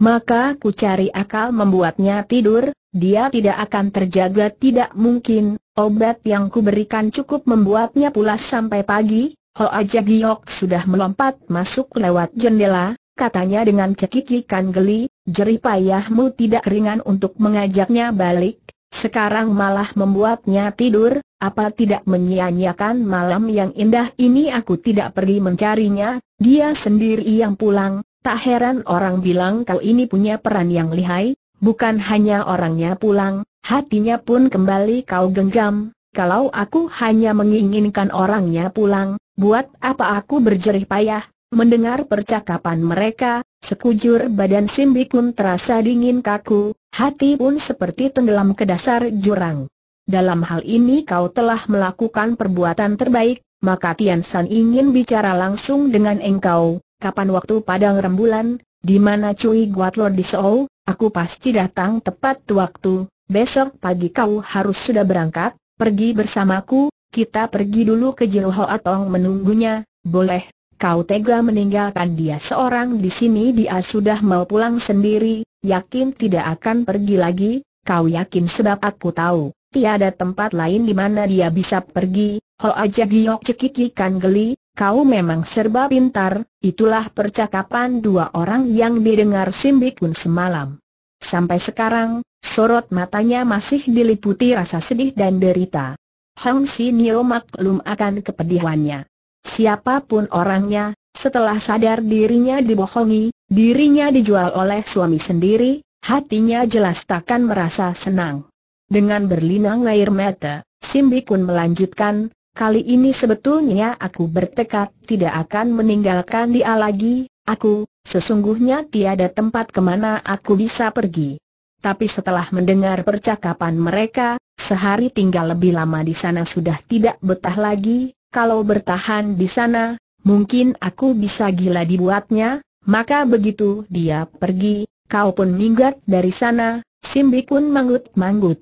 Maka ku cari akal membuatnya tidur, dia tidak akan terjaga tidak mungkin, obat yang kuberikan cukup membuatnya pulas sampai pagi, Hoa Jagiok sudah melompat masuk lewat jendela, katanya dengan cekikikan geli, jerih payahmu tidak ringan untuk mengajaknya balik, sekarang malah membuatnya tidur, apa tidak menyia-nyiakan malam yang indah ini aku tidak pergi mencarinya, dia sendiri yang pulang, tak heran orang bilang kau ini punya peran yang lihai, bukan hanya orangnya pulang, hatinya pun kembali kau genggam, kalau aku hanya menginginkan orangnya pulang, buat apa aku berjerih payah, mendengar percakapan mereka, sekujur badan Simbikun terasa dingin kaku, hati pun seperti tenggelam ke dasar jurang dalam hal ini kau telah melakukan perbuatan terbaik, maka Tian San ingin bicara langsung dengan engkau, kapan waktu padang rembulan, di mana Cui Guat Lord di Seoul, aku pasti datang tepat waktu, besok pagi kau harus sudah berangkat, pergi bersamaku, kita pergi dulu ke Jiloho Atong menunggunya, boleh, kau tega meninggalkan dia seorang di sini dia sudah mau pulang sendiri, yakin tidak akan pergi lagi, kau yakin sebab aku tahu tiada tempat lain di mana dia bisa pergi, Ho aja giok cekikikan geli, kau memang serba pintar, itulah percakapan dua orang yang didengar Simbikun semalam. Sampai sekarang, sorot matanya masih diliputi rasa sedih dan derita. Hong Si Nio maklum akan kepedihannya. Siapapun orangnya, setelah sadar dirinya dibohongi, dirinya dijual oleh suami sendiri, hatinya jelas takkan merasa senang. Dengan berlinang air mata, Simbikun melanjutkan, kali ini sebetulnya aku bertekad tidak akan meninggalkan dia lagi, aku, sesungguhnya tiada tempat kemana aku bisa pergi. Tapi setelah mendengar percakapan mereka, sehari tinggal lebih lama di sana sudah tidak betah lagi, kalau bertahan di sana, mungkin aku bisa gila dibuatnya, maka begitu dia pergi, kau pun minggat dari sana, Simbi mangut manggut-manggut.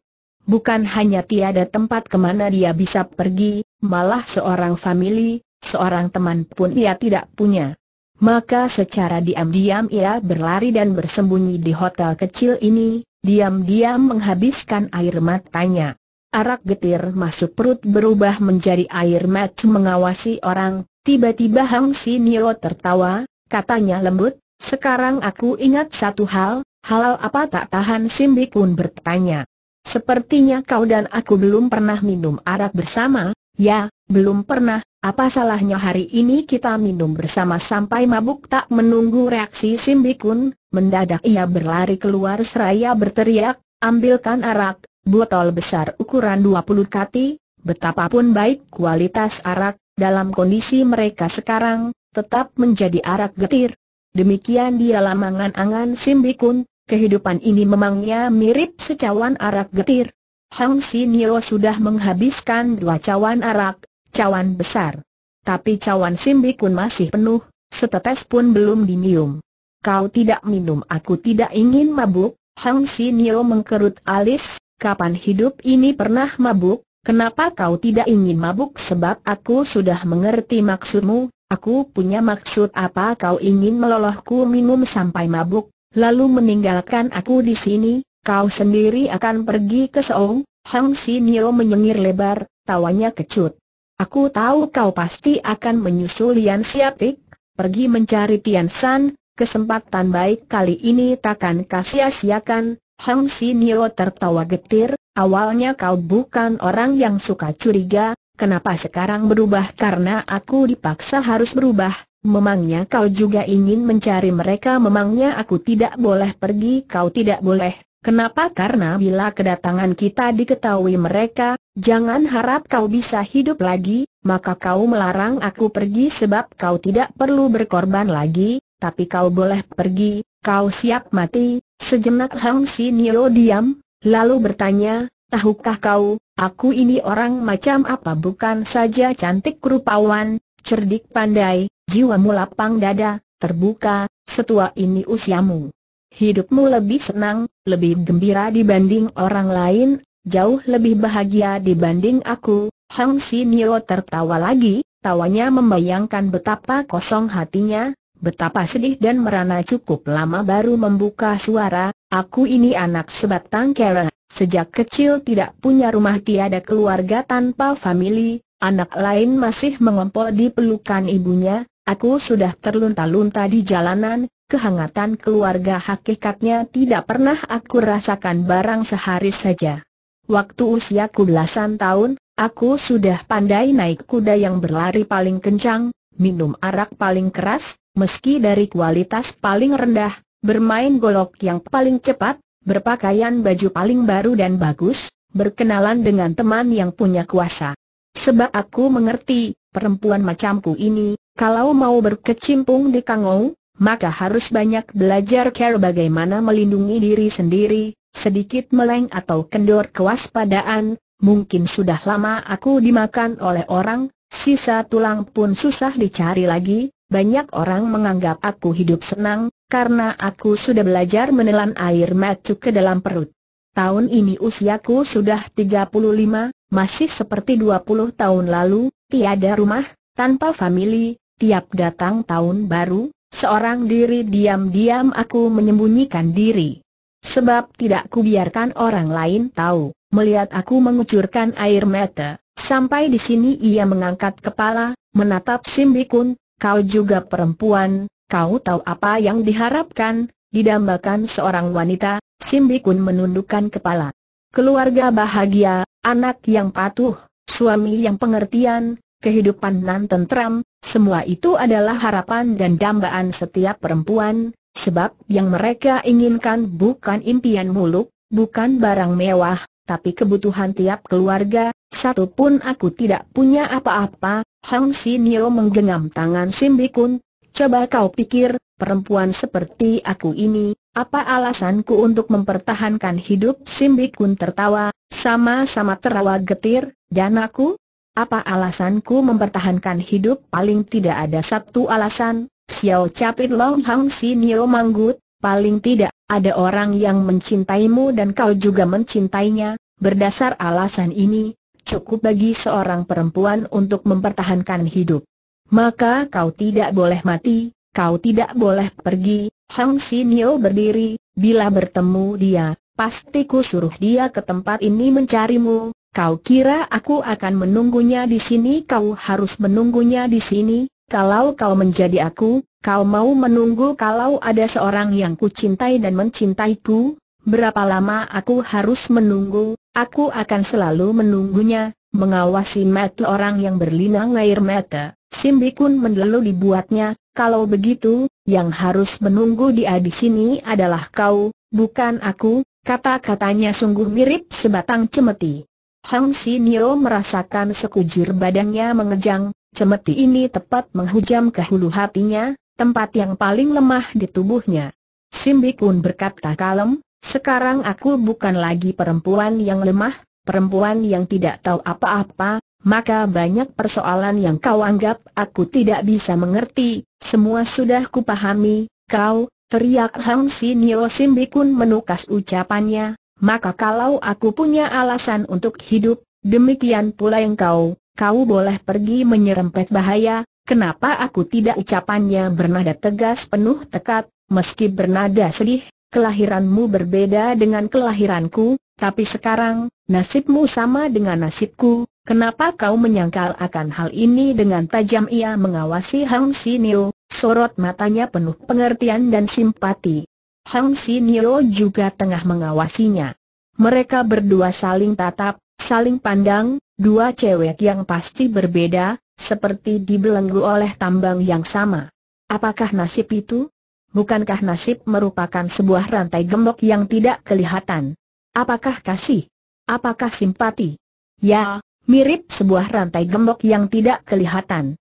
Bukan hanya tiada tempat kemana dia bisa pergi, malah seorang famili, seorang teman pun ia tidak punya. Maka secara diam-diam ia berlari dan bersembunyi di hotel kecil ini, diam-diam menghabiskan air matanya. Arak getir masuk perut berubah menjadi air mata mengawasi orang, tiba-tiba Hang Si Nio tertawa, katanya lembut, sekarang aku ingat satu hal, halal apa tak tahan Simbi pun bertanya. Sepertinya kau dan aku belum pernah minum arak bersama, ya, belum pernah, apa salahnya hari ini kita minum bersama sampai mabuk tak menunggu reaksi Simbikun, mendadak ia berlari keluar seraya berteriak, ambilkan arak, botol besar ukuran 20 kati, betapapun baik kualitas arak, dalam kondisi mereka sekarang, tetap menjadi arak getir. Demikian dia lamangan angan Simbikun, kehidupan ini memangnya mirip secawan arak getir. Hang Nio sudah menghabiskan dua cawan arak, cawan besar. Tapi cawan simbi simbikun masih penuh, setetes pun belum diminum. Kau tidak minum aku tidak ingin mabuk, Hang Nio mengkerut alis, kapan hidup ini pernah mabuk, kenapa kau tidak ingin mabuk sebab aku sudah mengerti maksudmu, Aku punya maksud apa kau ingin melolohku minum sampai mabuk? lalu meninggalkan aku di sini, kau sendiri akan pergi ke Seoul, Hang Nio menyengir lebar, tawanya kecut. Aku tahu kau pasti akan menyusul Yan Siatik, pergi mencari Tian San, kesempatan baik kali ini takkan kasia-siakan, Hang Nio tertawa getir, awalnya kau bukan orang yang suka curiga, kenapa sekarang berubah karena aku dipaksa harus berubah, Memangnya kau juga ingin mencari mereka memangnya aku tidak boleh pergi kau tidak boleh Kenapa? Karena bila kedatangan kita diketahui mereka, jangan harap kau bisa hidup lagi, maka kau melarang aku pergi sebab kau tidak perlu berkorban lagi, tapi kau boleh pergi, kau siap mati. Sejenak Hang Nio diam, lalu bertanya, tahukah kau, aku ini orang macam apa bukan saja cantik rupawan, cerdik pandai, jiwamu lapang dada, terbuka, setua ini usiamu. Hidupmu lebih senang, lebih gembira dibanding orang lain, jauh lebih bahagia dibanding aku, Hang Nio tertawa lagi, tawanya membayangkan betapa kosong hatinya, betapa sedih dan merana cukup lama baru membuka suara, aku ini anak sebatang kera, sejak kecil tidak punya rumah tiada keluarga tanpa family. Anak lain masih mengompol di pelukan ibunya, aku sudah terlunta-lunta di jalanan, kehangatan keluarga hakikatnya tidak pernah aku rasakan barang sehari saja. Waktu usiaku belasan tahun, aku sudah pandai naik kuda yang berlari paling kencang, minum arak paling keras, meski dari kualitas paling rendah, bermain golok yang paling cepat, berpakaian baju paling baru dan bagus, berkenalan dengan teman yang punya kuasa. Sebab aku mengerti, perempuan macamku ini, kalau mau berkecimpung di kangou, maka harus banyak belajar cara bagaimana melindungi diri sendiri, sedikit meleng atau kendor kewaspadaan, mungkin sudah lama aku dimakan oleh orang, sisa tulang pun susah dicari lagi, banyak orang menganggap aku hidup senang, karena aku sudah belajar menelan air matuk ke dalam perut tahun ini usiaku sudah 35, masih seperti 20 tahun lalu, tiada rumah, tanpa famili, tiap datang tahun baru, seorang diri diam-diam aku menyembunyikan diri. Sebab tidak kubiarkan orang lain tahu, melihat aku mengucurkan air mata, sampai di sini ia mengangkat kepala, menatap Simbikun, kau juga perempuan, kau tahu apa yang diharapkan, didambakan seorang wanita, Simbi Kun menundukkan kepala. Keluarga bahagia, anak yang patuh, suami yang pengertian, kehidupan nan tentram, semua itu adalah harapan dan dambaan setiap perempuan, sebab yang mereka inginkan bukan impian muluk, bukan barang mewah, tapi kebutuhan tiap keluarga, satupun aku tidak punya apa-apa, Hang Sinio menggenggam tangan Simbi Kun, Coba kau pikir, perempuan seperti aku ini, apa alasanku untuk mempertahankan hidup Simbikun tertawa, sama-sama terawa getir, dan aku? Apa alasanku mempertahankan hidup paling tidak ada satu alasan, Xiao Capit Long Hang Nio Manggut, paling tidak, ada orang yang mencintaimu dan kau juga mencintainya, berdasar alasan ini, cukup bagi seorang perempuan untuk mempertahankan hidup. Maka kau tidak boleh mati, kau tidak boleh pergi. Hang Sinio berdiri, bila bertemu dia, pasti ku suruh dia ke tempat ini mencarimu. Kau kira aku akan menunggunya di sini? Kau harus menunggunya di sini. Kalau kau menjadi aku, kau mau menunggu kalau ada seorang yang ku cintai dan mencintaiku, berapa lama aku harus menunggu? Aku akan selalu menunggunya, Mengawasi mata orang yang berlinang air mata, Simbikun mendelu dibuatnya, kalau begitu, yang harus menunggu dia di sini adalah kau, bukan aku, kata-katanya sungguh mirip sebatang cemeti. Hang Nio merasakan sekujur badannya mengejang, cemeti ini tepat menghujam ke hulu hatinya, tempat yang paling lemah di tubuhnya. Simbikun berkata kalem, sekarang aku bukan lagi perempuan yang lemah, perempuan yang tidak tahu apa-apa, maka banyak persoalan yang kau anggap aku tidak bisa mengerti, semua sudah kupahami, kau, teriak Hang Sinio Simbikun menukas ucapannya, maka kalau aku punya alasan untuk hidup, demikian pula yang kau, kau boleh pergi menyerempet bahaya, kenapa aku tidak ucapannya bernada tegas penuh tekat, meski bernada sedih, kelahiranmu berbeda dengan kelahiranku, tapi sekarang, Nasibmu sama dengan nasibku, kenapa kau menyangkal akan hal ini dengan tajam ia mengawasi Hang Nio, sorot matanya penuh pengertian dan simpati. Hang Nio juga tengah mengawasinya. Mereka berdua saling tatap, saling pandang, dua cewek yang pasti berbeda, seperti dibelenggu oleh tambang yang sama. Apakah nasib itu? Bukankah nasib merupakan sebuah rantai gembok yang tidak kelihatan? Apakah kasih? Apakah simpati? Ya, mirip sebuah rantai gembok yang tidak kelihatan.